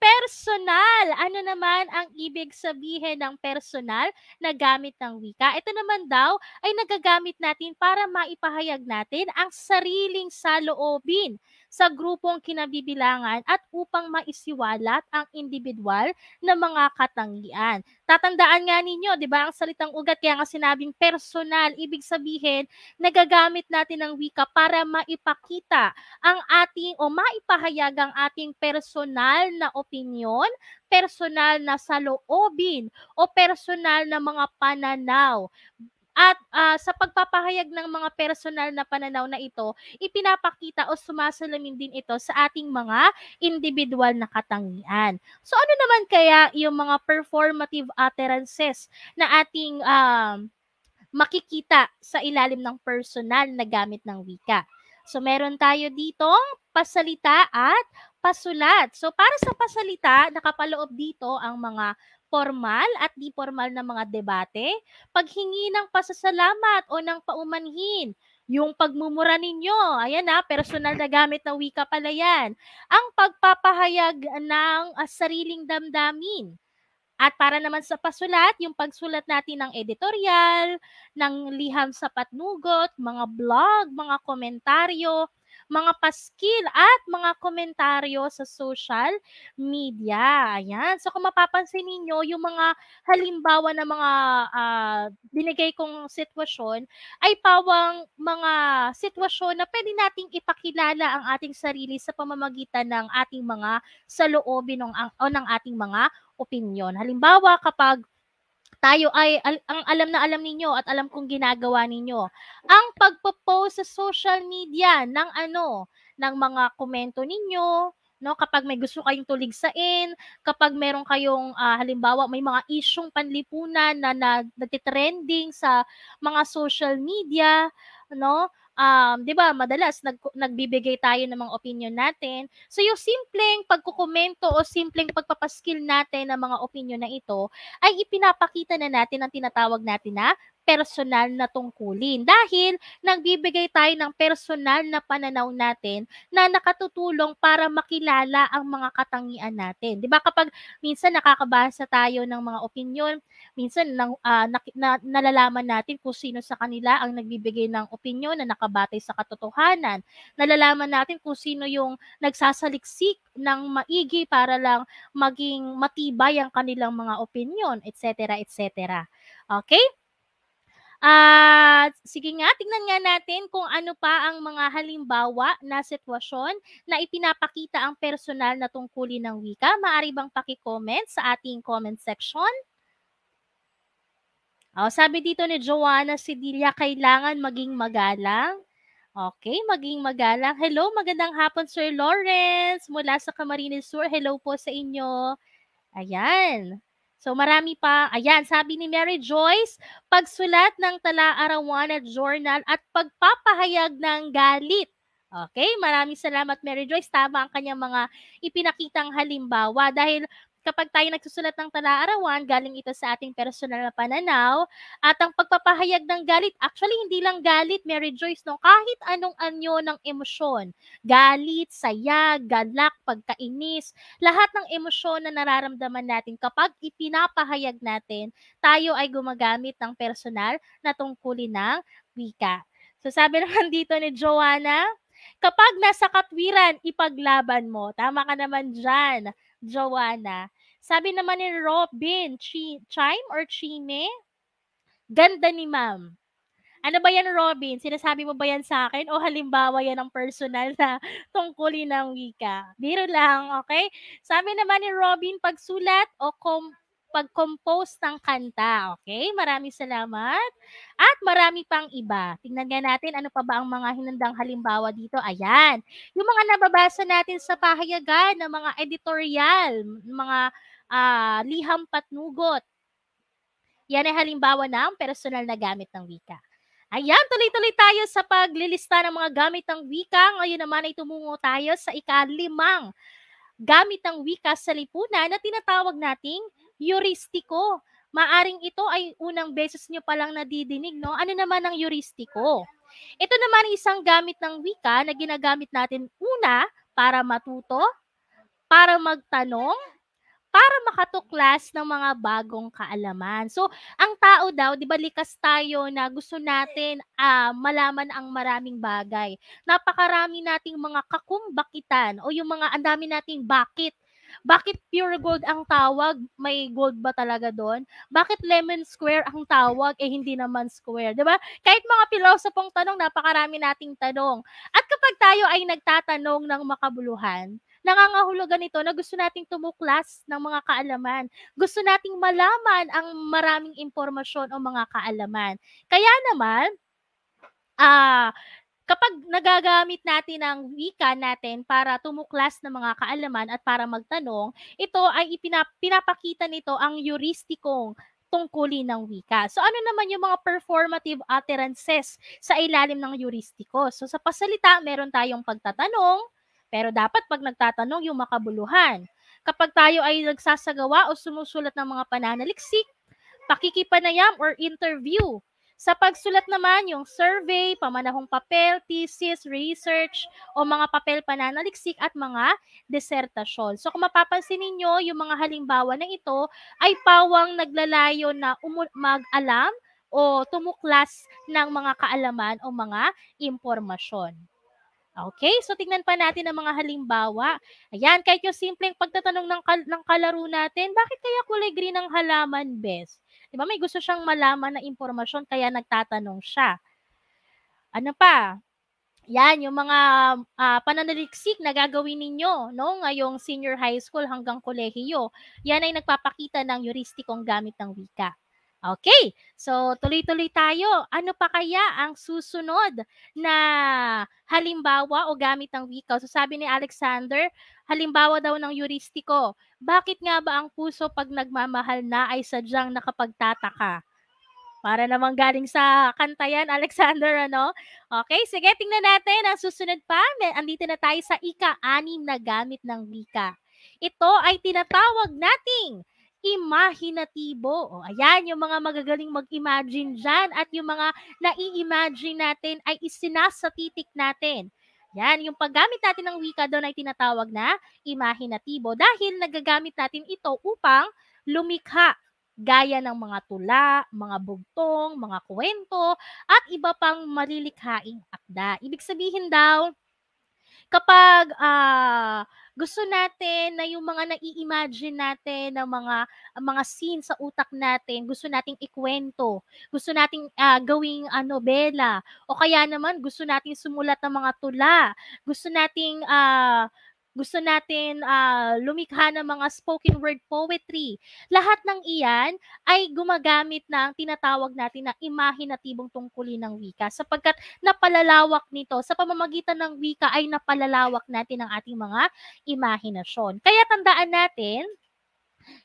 personal. Ano naman ang ibig sabihin ng personal na gamit ng wika? Ito naman daw ay nagagamit natin para maipahayag natin ang sariling saloobin sa grupong kinabibilangan at upang maisiwalat ang individual na mga katangian. Tatandaan nga ninyo, 'di ba, ang salitang ugat kaya nga sinabing personal, ibig sabihin nagagamit natin ang wika para maipakita ang ating o maipahayag ang ating personal na opinion, personal na saloobin o personal na mga pananaw at uh, sa pagpapahayag ng mga personal na pananaw na ito, ipinapakita o sumasalamin din ito sa ating mga individual na katangian. So ano naman kaya yung mga performative utterances na ating um, makikita sa ilalim ng personal na gamit ng wika? So meron tayo ditong pasalita at pasulat. So para sa pasalita, nakapaloob dito ang mga formal at di formal na mga debate, paghingi ng pasasalamat o ng paumanhin, yung pagmumura ninyo, ayan na, ah, personal na gamit na wika pala yan, ang pagpapahayag ng uh, sariling damdamin. At para naman sa pasulat, yung pagsulat natin ng editorial, ng liham sa patnugot, mga blog, mga komentaryo, mga paskil at mga komentaryo sa social media. Ayan. So kung mapapansin ninyo, yung mga halimbawa ng mga uh, binigay kong sitwasyon ay pawang mga sitwasyon na pwede nating ipakilala ang ating sarili sa pamamagitan ng ating mga saloobin o ng ating mga opinion. Halimbawa, kapag tayo ay al- ang alam na alam ninyo at alam kong ginagawa ninyo. Ang pagpo-post sa social media ng ano, ng mga komento ninyo, no kapag may gusto kayong tuligsain kapag meron kayong uh, halimbawa may mga isyung panlipunan na, na nagte-trending sa mga social media no um, 'di ba, madalas nag, nagbibigay tayo ng mga opinion natin. So yung simpleng pagkukomento o simpleng pagpapaskill natin ng mga opinion na ito ay ipinapakita na natin ang tinatawag natin na personal na tungkulin. Dahil nagbibigay tayo ng personal na pananaw natin na nakatutulong para makilala ang mga katangian natin. 'Di ba kapag minsan nakakabasa tayo ng mga opinion, minsan nang uh, ah, na, na, nalalaman natin kung sino sa kanila ang nagbibigay ng opinion na nakabatay sa katotohanan. Nalalaman natin kung sino yung nagsasaliksik ng maigi para lang maging matibay ang kanilang mga opinion, etc., etc. Okay? At ah, sige nga, tingnan nga natin kung ano pa ang mga halimbawa na sitwasyon na ipinapakita ang personal na tungkulin ng wika. Maari bang paki-comment sa ating comment section? Oh, sabi dito ni Joanna Sidilia, kailangan maging magalang. Okay, maging magalang. Hello, magandang hapon Sir Lawrence mula sa Camarines Sur. Hello po sa inyo. Ayan. So marami pa. Ayan, sabi ni Mary Joyce, pagsulat ng talaarawan at journal at pagpapahayag ng galit. Okay, maraming salamat Mary Joyce. Tama ang kanyang mga ipinakitang halimbawa dahil kapag tayo nagsusulat ng talaarawan, galing ito sa ating personal na pananaw. At ang pagpapahayag ng galit, actually hindi lang galit, Mary Joyce, no? kahit anong anyo ng emosyon. Galit, saya, galak, pagkainis, lahat ng emosyon na nararamdaman natin kapag ipinapahayag natin, tayo ay gumagamit ng personal na tungkulin ng wika. So sabi naman dito ni Joanna, kapag nasa katwiran, ipaglaban mo. Tama ka naman dyan. Joanna. Sabi naman ni Robin, chi- Chime or Chime? Ganda ni ma'am. Ano ba yan, Robin? Sinasabi mo ba yan sa akin? O halimbawa yan ang personal na tungkulin ng wika? Biro lang, okay? Sabi naman ni Robin, pagsulat o com- pag-compose ng kanta. Okay? Maraming salamat. At marami pang iba. Tingnan nga natin ano pa ba ang mga hinandang halimbawa dito. Ayan. Yung mga nababasa natin sa pahayagan ng mga editorial, mga uh, liham patnugot. Yan ay halimbawa ng personal na gamit ng wika. Ayan, tuloy-tuloy tayo sa paglilista ng mga gamit ng wika. Ngayon naman ay tumungo tayo sa ikalimang gamit ng wika sa lipunan na tinatawag nating Euristiko. Maaring ito ay unang beses nyo palang nadidinig, no? Ano naman ang Euristiko? Ito naman isang gamit ng wika na ginagamit natin una para matuto, para magtanong, para makatuklas ng mga bagong kaalaman. So, ang tao daw, 'di ba likas tayo na gusto natin uh, malaman ang maraming bagay. Napakarami nating mga kakumbakitan o yung mga ang nating bakit bakit pure gold ang tawag? May gold ba talaga doon? Bakit lemon square ang tawag? Eh, hindi naman square. ba? Diba? Kahit mga pilosopong tanong, napakarami nating tanong. At kapag tayo ay nagtatanong ng makabuluhan, nangangahulugan ito na gusto nating tumuklas ng mga kaalaman. Gusto nating malaman ang maraming impormasyon o mga kaalaman. Kaya naman, ah, uh, kapag nagagamit natin ang wika natin para tumuklas ng mga kaalaman at para magtanong, ito ay ipinap- pinapakita nito ang heuristikong tungkulin ng wika. So ano naman yung mga performative utterances sa ilalim ng heuristiko? So sa pasalita, meron tayong pagtatanong, pero dapat pag nagtatanong yung makabuluhan. Kapag tayo ay nagsasagawa o sumusulat ng mga pananaliksik, pakikipanayam or interview, sa pagsulat naman, yung survey, pamanahong papel, thesis, research, o mga papel pananaliksik at mga disertasyon. So kung mapapansin ninyo, yung mga halimbawa na ito ay pawang naglalayo na mag-alam o tumuklas ng mga kaalaman o mga impormasyon. Okay, so tingnan pa natin ang mga halimbawa. Ayan, kahit yung simpleng pagtatanong ng, kal- ng kalaro natin, bakit kaya kulay green ang halaman, best? 'Di ba? May gusto siyang malaman na impormasyon kaya nagtatanong siya. Ano pa? Yan, yung mga uh, pananaliksik na gagawin ninyo no, ngayong senior high school hanggang kolehiyo, yan ay nagpapakita ng yuristikong gamit ng wika. Okay, so tuloy-tuloy tayo. Ano pa kaya ang susunod na halimbawa o gamit ng wika? So sabi ni Alexander, halimbawa daw ng yuristiko, bakit nga ba ang puso pag nagmamahal na ay sadyang nakapagtataka? Para naman galing sa kanta yan, Alexander, ano? Okay, sige, tingnan natin ang susunod pa. Andito na tayo sa ika-anim na gamit ng wika. Ito ay tinatawag nating imahinatibo. O, ayan, yung mga magagaling mag-imagine dyan at yung mga nai-imagine natin ay isinasatitik natin. Yan, yung paggamit natin ng wika doon ay tinatawag na imahinatibo dahil nagagamit natin ito upang lumikha gaya ng mga tula, mga bugtong, mga kwento, at iba pang malilikhaing akda. Ibig sabihin daw, kapag uh, gusto natin na yung mga nai-imagine natin ng mga mga scene sa utak natin, gusto nating ikwento, gusto nating uh, gawing uh, nobela, o kaya naman gusto nating sumulat ng mga tula, gusto nating uh, gusto natin uh, lumikha ng mga spoken word poetry. Lahat ng iyan ay gumagamit na ang tinatawag natin na imahinatibong tungkulin ng wika sapagkat napalalawak nito. Sa pamamagitan ng wika ay napalalawak natin ang ating mga imahinasyon. Kaya tandaan natin,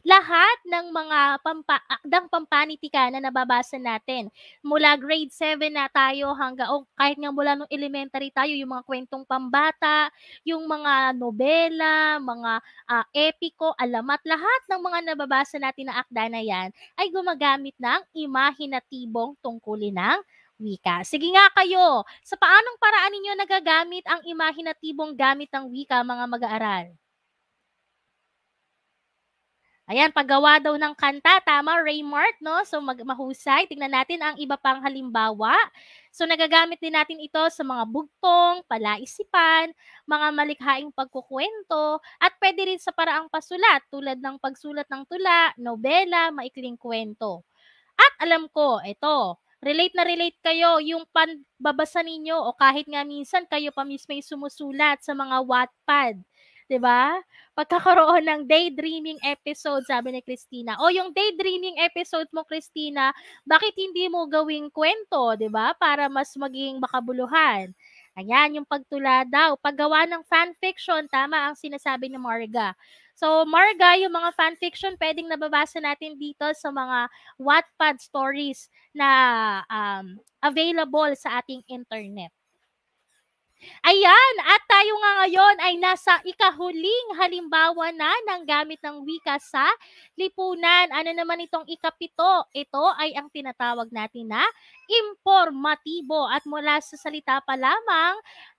lahat ng mga pampa, akdang ah, pampanitika na nababasa natin. Mula grade 7 na tayo hanggang, oh, kahit nga mula nung elementary tayo, yung mga kwentong pambata, yung mga nobela, mga uh, epiko, alamat, lahat ng mga nababasa natin na akda na yan ay gumagamit ng imahinatibong tungkulin ng wika. Sige nga kayo, sa paanong paraan ninyo nagagamit ang imahinatibong gamit ng wika, mga mag-aaral? Ayan, paggawa daw ng kanta. Tama, Raymart, no? So, mag mahusay. Tingnan natin ang iba pang halimbawa. So, nagagamit din natin ito sa mga bugtong, palaisipan, mga malikhaing pagkukwento, at pwede rin sa paraang pasulat tulad ng pagsulat ng tula, nobela, maikling kwento. At alam ko, ito, relate na relate kayo yung babasa ninyo o kahit nga minsan kayo pa mismo yung sumusulat sa mga Wattpad 'di ba? Pagkakaroon ng daydreaming episode, sabi ni Christina. O yung daydreaming episode mo, Christina, bakit hindi mo gawing kwento, 'di ba? Para mas maging makabuluhan. Ayan, yung pagtula daw. Paggawa ng fanfiction, tama ang sinasabi ni Marga. So, Marga, yung mga fanfiction, pwedeng nababasa natin dito sa mga Wattpad stories na um, available sa ating internet. Ayan, at tayo nga ngayon ay nasa ikahuling halimbawa na ng gamit ng wika sa lipunan. Ano naman itong ikapito? Ito ay ang tinatawag natin na informatibo. At mula sa salita pa lamang,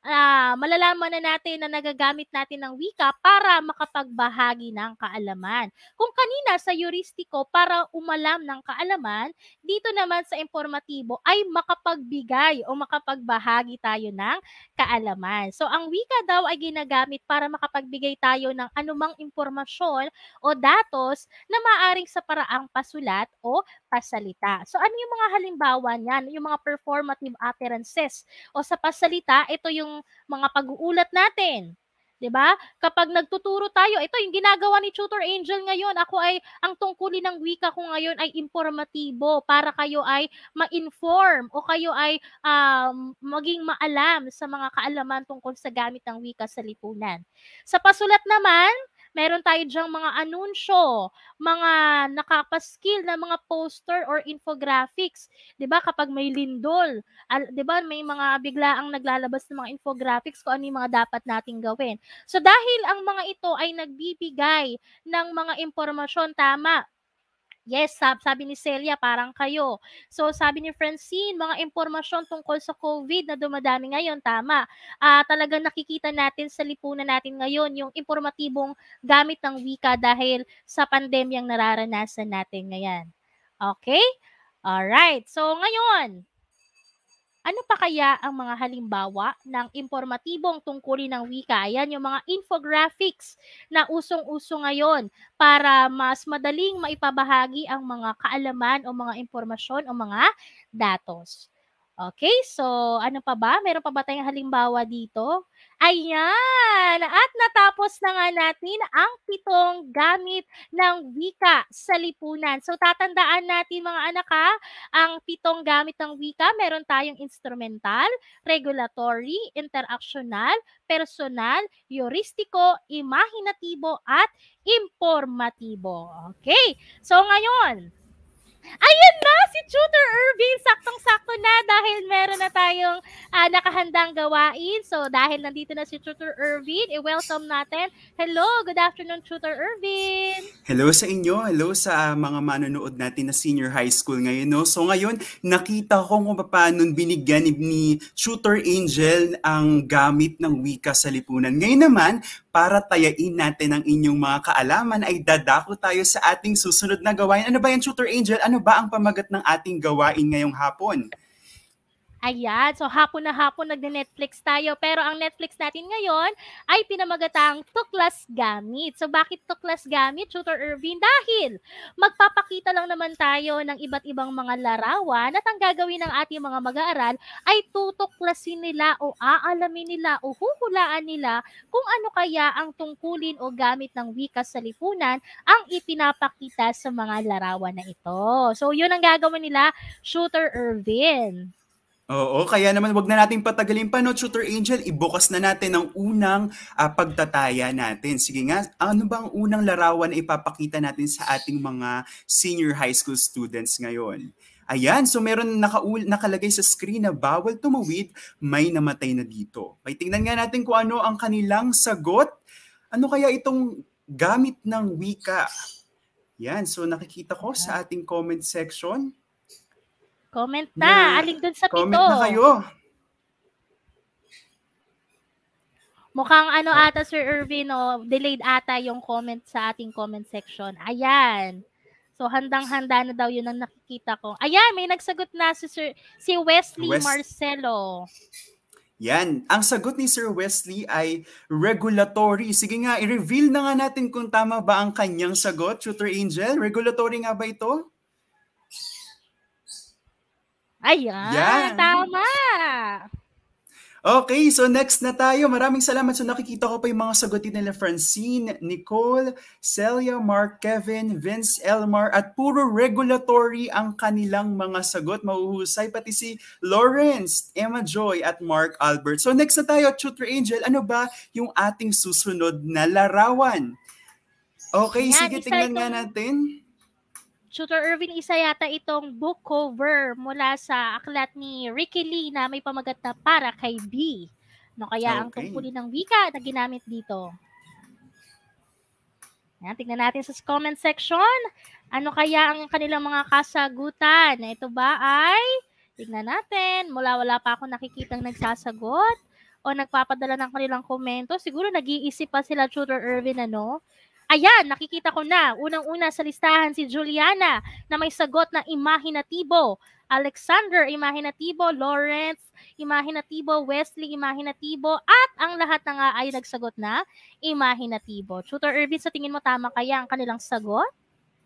uh, malalaman na natin na nagagamit natin ng wika para makapagbahagi ng kaalaman. Kung kanina sa yuristiko para umalam ng kaalaman, dito naman sa informatibo ay makapagbigay o makapagbahagi tayo ng kaalaman kaalaman. So ang wika daw ay ginagamit para makapagbigay tayo ng anumang impormasyon o datos na maaring sa paraang pasulat o pasalita. So ano yung mga halimbawa niyan? Yung mga performative utterances. O sa pasalita, ito yung mga pag-uulat natin 'di ba? Kapag nagtuturo tayo, ito yung ginagawa ni Tutor Angel ngayon. Ako ay ang tungkulin ng wika ko ngayon ay informatibo para kayo ay ma-inform o kayo ay um, maging maalam sa mga kaalaman tungkol sa gamit ng wika sa lipunan. Sa pasulat naman, Meron tayo diyang mga anunsyo, mga nakapaskil na mga poster or infographics. 'Di ba kapag may lindol, 'di ba may mga biglaang naglalabas ng mga infographics kung ano yung mga dapat nating gawin. So dahil ang mga ito ay nagbibigay ng mga impormasyon tama Yes, sab sabi ni Celia, parang kayo. So sabi ni Francine, mga impormasyon tungkol sa COVID na dumadami ngayon, tama. Uh, talagang nakikita natin sa lipunan natin ngayon yung informatibong gamit ng wika dahil sa pandemyang nararanasan natin ngayon. Okay? All right. So ngayon, ano pa kaya ang mga halimbawa ng informatibong tungkulin ng wika? Yan yung mga infographics na usong-uso ngayon para mas madaling maipabahagi ang mga kaalaman o mga impormasyon o mga datos. Okay, so ano pa ba? Meron pa ba tayong halimbawa dito? Ayan! At natapos na nga natin ang pitong gamit ng wika sa lipunan. So tatandaan natin mga anak ha, ang pitong gamit ng wika, meron tayong instrumental, regulatory, interactional, personal, heuristiko, imahinatibo, at informatibo. Okay, so ngayon, Ayan na si Tutor Irvin, saktong-sakto na dahil meron na tayong uh, nakahandang gawain. So dahil nandito na si Tutor Irvin, i-welcome natin. Hello, good afternoon Tutor Irvin. Hello sa inyo, hello sa mga manonood natin na senior high school ngayon. No? So ngayon, nakita ko kung paano binigyan ni, ni Tutor Angel ang gamit ng wika sa lipunan. Ngayon naman, para tayain natin ang inyong mga kaalaman ay dadako tayo sa ating susunod na gawain. Ano ba yan, Shooter Angel? Ano ba ang pamagat ng ating gawain ngayong hapon? Ayan, so hapon na hapon nagne-Netflix tayo. Pero ang Netflix natin ngayon ay pinamagatang Tuklas Gamit. So bakit Tuklas Gamit, Shooter Irvin? Dahil magpapakita lang naman tayo ng iba't ibang mga larawan at ang gagawin ng ating mga mag-aaral ay tutuklasin nila o aalamin nila o huhulaan nila kung ano kaya ang tungkulin o gamit ng wika sa lipunan ang ipinapakita sa mga larawan na ito. So yun ang gagawin nila, Shooter Irvin. Oo, kaya naman wag na nating patagalin pa, no, Shooter Angel. Ibukas na natin ang unang uh, pagtataya natin. Sige nga, ano bang unang larawan na ipapakita natin sa ating mga senior high school students ngayon? Ayan, so meron nakaul nakalagay sa screen na bawal tumawid, may namatay na dito. May tingnan nga natin kung ano ang kanilang sagot. Ano kaya itong gamit ng wika? Yan, so nakikita ko sa ating comment section. Comment na. na Aling dun sa comment pito. Comment na kayo. Mukhang ano ah. ata, Sir Irvin, no, oh, delayed ata yung comment sa ating comment section. Ayan. So handang-handa na daw 'yun ang nakikita ko. Ayan, may nagsagot na si Sir si Wesley West... Marcelo. Yan. Ang sagot ni Sir Wesley ay regulatory. Sige nga, i-reveal na nga natin kung tama ba ang kanyang sagot, Shooter Angel. Regulatory nga ba ito? Ayan, Yan. tama. Okay, so next na tayo. Maraming salamat. So nakikita ko pa yung mga sagutin nila Francine, Nicole, Celia, Mark, Kevin, Vince, Elmar at puro regulatory ang kanilang mga sagot. Mauhusay pati si Lawrence, Emma Joy at Mark Albert. So next na tayo, Tutor Angel. Ano ba yung ating susunod na larawan? Okay, Yan, sige, tingnan itong... nga natin. Tutor Irvin, isa yata itong book cover mula sa aklat ni Ricky Lee na may pamagat na para kay B. No, kaya okay. ang tungkulin ng wika na ginamit dito. Yan, tignan natin sa comment section. Ano kaya ang kanilang mga kasagutan? Ito ba ay, tignan natin, mula wala pa ako nakikitang nagsasagot o nagpapadala ng kanilang komento. Siguro nag-iisip pa sila, Tutor Irvin, ano? Ayan, nakikita ko na. Unang-una sa listahan si Juliana na may sagot na imahinatibo. Alexander Imahinatibo, Lawrence Imahinatibo, Wesley Imahinatibo, at ang lahat na nga ay nagsagot na Imahinatibo. Tutor Irvin, sa tingin mo tama kaya ang kanilang sagot?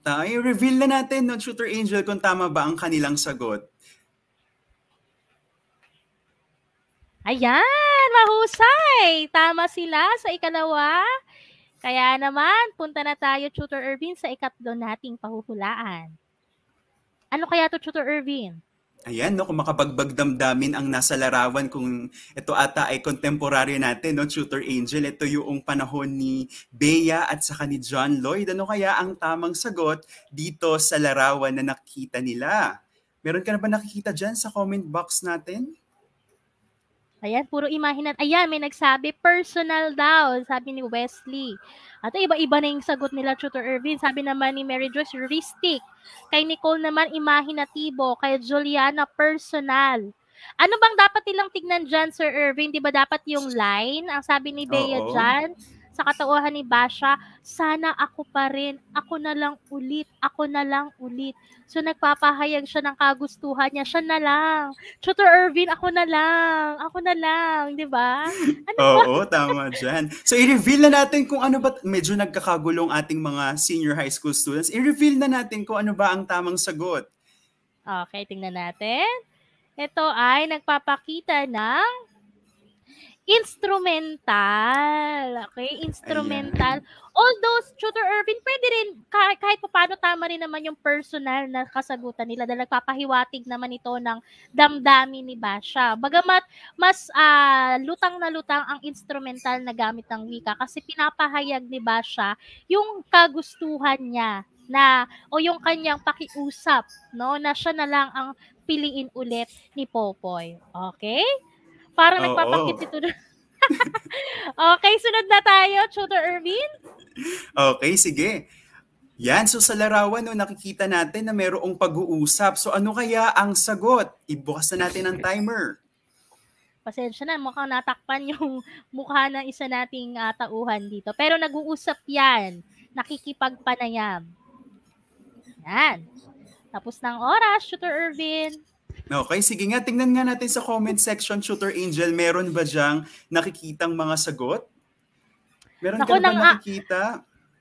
Ay, reveal na natin, no, Tutor Angel, kung tama ba ang kanilang sagot. Ayan, mahusay! Tama sila sa ikalawa kaya naman, punta na tayo, Tutor Irvin, sa ikatlo nating pahuhulaan. Ano kaya to, Tutor Irvin? Ayan, no, kung makapagbagdamdamin ang nasa larawan kung ito ata ay contemporary natin, no, Tutor Angel, ito yung panahon ni Bea at saka ni John Lloyd. Ano kaya ang tamang sagot dito sa larawan na nakita nila? Meron ka na ba nakikita dyan sa comment box natin? Ayan, puro imahinan. Ayan, may nagsabi, personal daw, sabi ni Wesley. At iba-iba na yung sagot nila, Tutor Irvin. Sabi naman ni Mary Joyce, heuristic. Kay Nicole naman, imahinatibo. Kay Juliana, personal. Ano bang dapat nilang tignan dyan, Sir Irvin? Di ba dapat yung line? Ang sabi ni Bea Oo. dyan, sa katauhan ni Basha, sana ako pa rin, ako na lang ulit, ako na lang ulit. So nagpapahayag siya ng kagustuhan niya, siya na lang. Tutor Irvin, ako na lang, ako na lang, di ba? Ano Oo, ba? tama dyan. So i-reveal na natin kung ano ba, medyo nagkakagulong ating mga senior high school students, i-reveal na natin kung ano ba ang tamang sagot. Okay, tingnan natin. Ito ay nagpapakita ng Instrumental. Okay? Instrumental. Although, Tutor Irvin, pwede rin, kahit, kahit paano tama rin naman yung personal na kasagutan nila dahil nagpapahiwatig naman ito ng damdamin ni Basha. Bagamat, mas uh, lutang na lutang ang instrumental na gamit ng wika kasi pinapahayag ni Basha yung kagustuhan niya na o yung kanyang pakiusap no na siya na lang ang piliin ulit ni Popoy. Okay? Parang oh, nagpapakit oh. ito na. okay, sunod na tayo, Tutor Erwin. Okay, sige. Yan, so sa larawan, no, nakikita natin na mayroong pag-uusap. So ano kaya ang sagot? Ibukas na natin ang timer. Pasensya na, mukhang natakpan yung mukha ng isa nating uh, tauhan dito. Pero nag-uusap yan. Nakikipagpanayam. Yan. Tapos ng oras, Shooter Irvin. Okay, sige nga, tingnan nga natin sa comment section, Shooter Angel, meron ba diyang nakikitang mga sagot? Meron Naku, ka ba nakikita?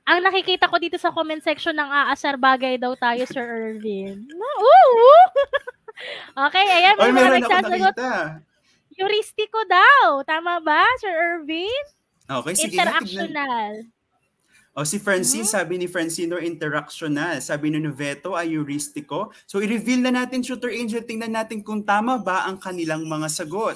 ang nakikita ko dito sa comment section ng aasar bagay daw tayo, Sir Irvin. Oo! okay, ayan, may Or mga nagsasagot. Heuristico daw. Tama ba, Sir Irvin? Okay, sige. Interactional. Na, o oh, si Francine, mm-hmm. sabi ni Francine, or interactional. Sabi ni Noveto, ayuristico. So i-reveal na natin, Shooter Angel, tingnan natin kung tama ba ang kanilang mga sagot.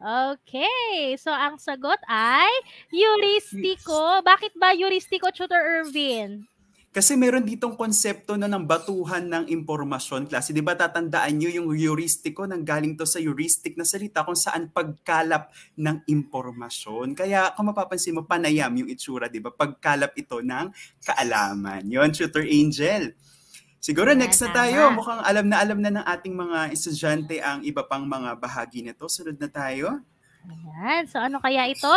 Okay. So, ang sagot ay Euristico. Bakit ba Euristico, Shooter Irvin? Kasi meron ditong konsepto na ng batuhan ng impormasyon klase. Di ba tatandaan nyo yung heuristiko nang galing to sa heuristic na salita kung saan pagkalap ng impormasyon. Kaya kung mapapansin mo, panayam yung itsura, di ba? Pagkalap ito ng kaalaman. Yon, Shooter Angel. Siguro next na tayo. Mukhang alam na alam na ng ating mga estudyante ang iba pang mga bahagi nito. Sunod na tayo. Ayan. So ano kaya ito?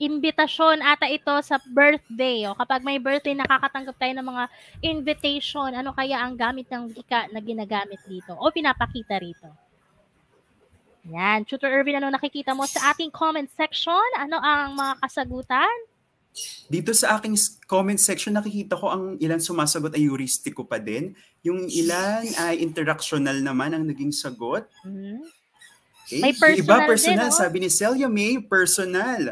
imbitasyon ata ito sa birthday. O, oh. kapag may birthday, nakakatanggap tayo ng mga invitation. Ano kaya ang gamit ng wika na ginagamit dito o pinapakita rito? Yan. Tutor Irvin, ano nakikita mo sa ating comment section? Ano ang mga kasagutan? Dito sa aking comment section, nakikita ko ang ilan sumasagot ay heuristiko pa din. Yung ilan ay interactional naman ang naging sagot. Mm-hmm. Okay? Eh, may personal Iba personal. Din, oh. Sabi ni Celia May, personal.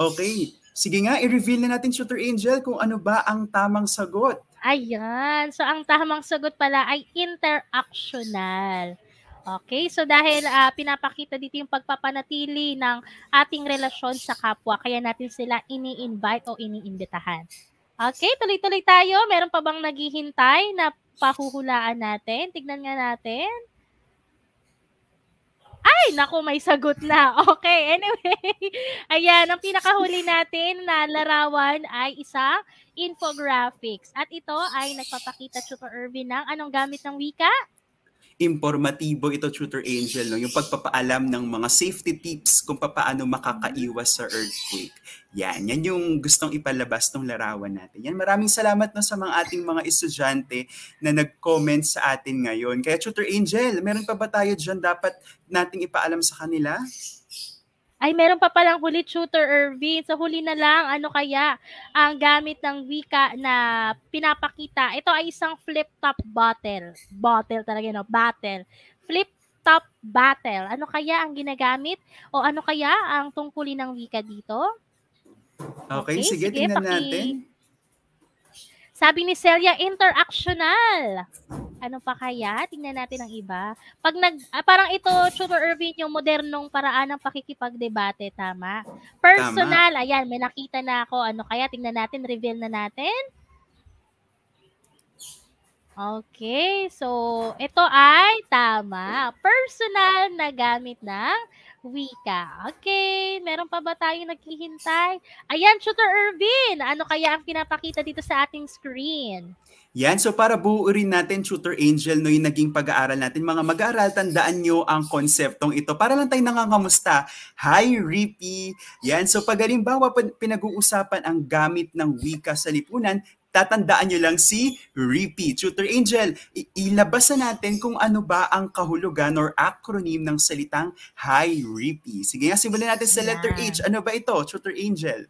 Okay. Sige nga, i-reveal na natin, Shooter Angel, kung ano ba ang tamang sagot. Ayan. So, ang tamang sagot pala ay interactional. Okay, so dahil uh, pinapakita dito yung pagpapanatili ng ating relasyon sa kapwa, kaya natin sila ini-invite o iniimbitahan. Okay, tuloy-tuloy tayo. Meron pa bang naghihintay na pahuhulaan natin? Tignan nga natin. Ay, naku, may sagot na. Okay, anyway. Ayan, ang pinakahuli natin na larawan ay isang infographics. At ito ay nagpapakita Chupa Irvin ng anong gamit ng wika? informatibo ito Tutor Angel no yung pagpapaalam ng mga safety tips kung paano makakaiwas sa earthquake. Yan, yan yung gustong ipalabas ng larawan natin. Yan, maraming salamat no sa mga ating mga estudyante na nag-comment sa atin ngayon. Kaya Tutor Angel, meron pa ba tayo diyan dapat nating ipaalam sa kanila? Ay, meron pa palang huli, Shooter Irvin. Sa so, huli na lang, ano kaya ang gamit ng wika na pinapakita? Ito ay isang flip-top bottle. Bottle talaga, no? Battle. Flip-top battle. Ano kaya ang ginagamit? O ano kaya ang tungkulin ng wika dito? Okay, okay sige, sige tingnan paki- natin. Sabi ni Celia, interactional. Ano pa kaya? Tingnan natin ang iba. Pag nag, ah, parang ito, Tutor Irvin, yung modernong paraan ng pakikipagdebate, tama? Personal, tama. ayan, may nakita na ako. Ano kaya? Tingnan natin, reveal na natin. Okay, so ito ay tama. Personal na gamit ng wika. Okay, meron pa ba tayong naghihintay? Ayan, Shooter Irvin, ano kaya ang pinapakita dito sa ating screen? Yan, so para buuin natin, Shooter Angel, no, yung naging pag-aaral natin. Mga mag-aaral, tandaan nyo ang konseptong ito. Para lang tayo nangangamusta. Hi, Rippy! Yan, so pag halimbawa pinag-uusapan ang gamit ng wika sa lipunan, tatandaan nyo lang si Repeat. Tutor Angel, ilabasan natin kung ano ba ang kahulugan or acronym ng salitang HIREPI. Sige nga, simulan natin sa letter Yan. H. Ano ba ito, Tutor Angel?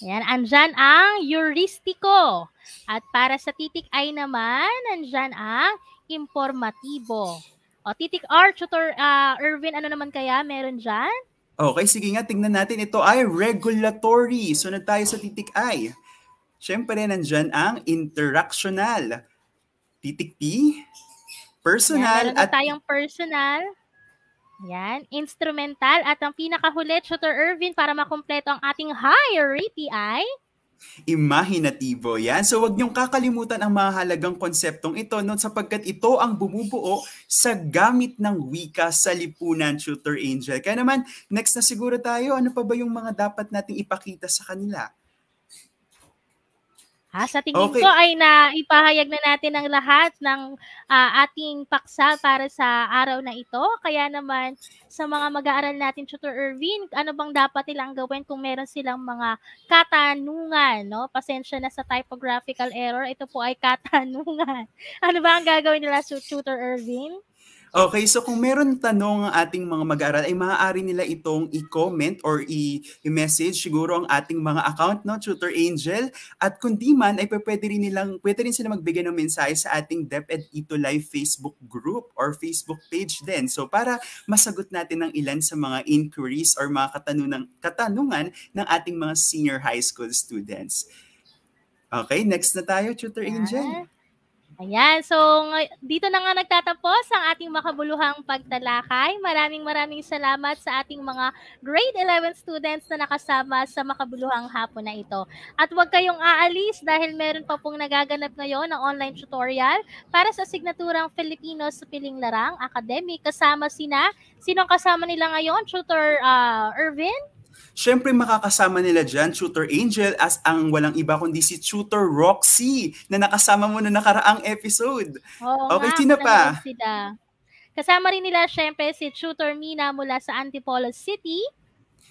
Yan, andyan ang heuristico. At para sa titik I naman, andyan ang informatibo. O, titik R, Tutor uh, ah, Irvin, ano naman kaya meron dyan? Okay, sige nga, tingnan natin. Ito ay regulatory. Sunod tayo sa titik I syempre nandiyan ang interactional. Titik P, personal. Yan, at tayong personal. Yan, instrumental. At ang pinakahuli, Tutor Irvin, para makumpleto ang ating higher API. Imahinatibo yan. So wag niyong kakalimutan ang mahalagang konseptong ito no, sapagkat ito ang bumubuo sa gamit ng wika sa lipunan, Shooter Angel. Kaya naman, next na siguro tayo, ano pa ba yung mga dapat nating ipakita sa kanila? Ha, sa tingin okay. ko ay naipahayag na natin ang lahat ng uh, ating paksa para sa araw na ito. Kaya naman sa mga mag-aaral natin, Tutor Irvin, ano bang dapat nilang gawin kung meron silang mga katanungan? No? Pasensya na sa typographical error, ito po ay katanungan. Ano ba ang gagawin nila, Tutor Irvin? Okay, so kung meron tanong ang ating mga mag-aaral, ay maaari nila itong i-comment or i-message siguro ang ating mga account, no, Tutor Angel. At kung di man, ay pwede rin, nilang, pwede rin sila magbigay ng mensahe sa ating DepEd Ito Live Facebook group or Facebook page din. So para masagot natin ang ilan sa mga inquiries or mga katanungan, katanungan ng ating mga senior high school students. Okay, next na tayo, Tutor Angel. Yeah. Ayan, so dito na nga nagtatapos ang ating makabuluhang pagtalakay. Maraming maraming salamat sa ating mga grade 11 students na nakasama sa makabuluhang hapon na ito. At huwag kayong aalis dahil meron pa pong nagaganap ngayon ang online tutorial para sa signaturang Filipino sa Piling Larang Academy. Kasama sina, sino ang kasama nila ngayon? Tutor uh, ah, Irvin? Siyempre makakasama nila dyan, Shooter Angel, as ang walang iba kundi si Shooter Roxy na nakasama mo na nakaraang episode. Oo, okay, nga, sino pa? Sila. Kasama rin nila siyempre si Shooter Mina mula sa Antipolo City,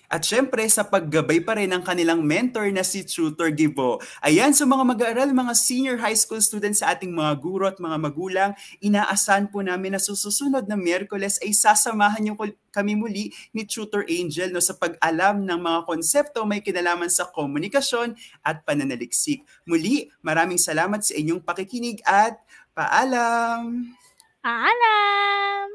at syempre, sa paggabay pa rin ng kanilang mentor na si Tutor Gibo. Ayan, so mga mag-aaral, mga senior high school students sa ating mga guro at mga magulang, inaasahan po namin na susunod na Miyerkules ay sasamahan niyo kami muli ni Tutor Angel no, sa pag-alam ng mga konsepto may kinalaman sa komunikasyon at pananaliksik. Muli, maraming salamat sa inyong pakikinig at paalam! Paalam!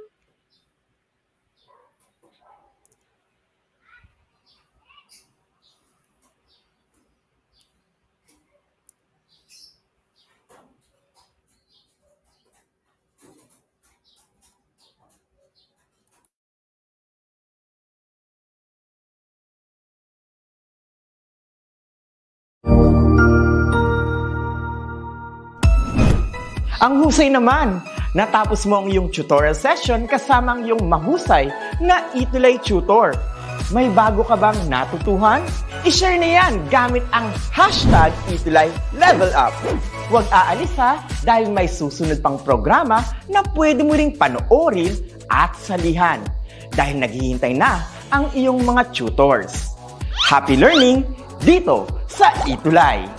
Ang husay naman! Natapos mo ang iyong tutorial session kasama ang iyong mahusay na Itulay Tutor. May bago ka bang natutuhan? I-share na yan gamit ang hashtag Itulay Level Up. Huwag aalis ha dahil may susunod pang programa na pwede mo ring panoorin at salihan dahil naghihintay na ang iyong mga tutors. Happy learning dito sa Itulay!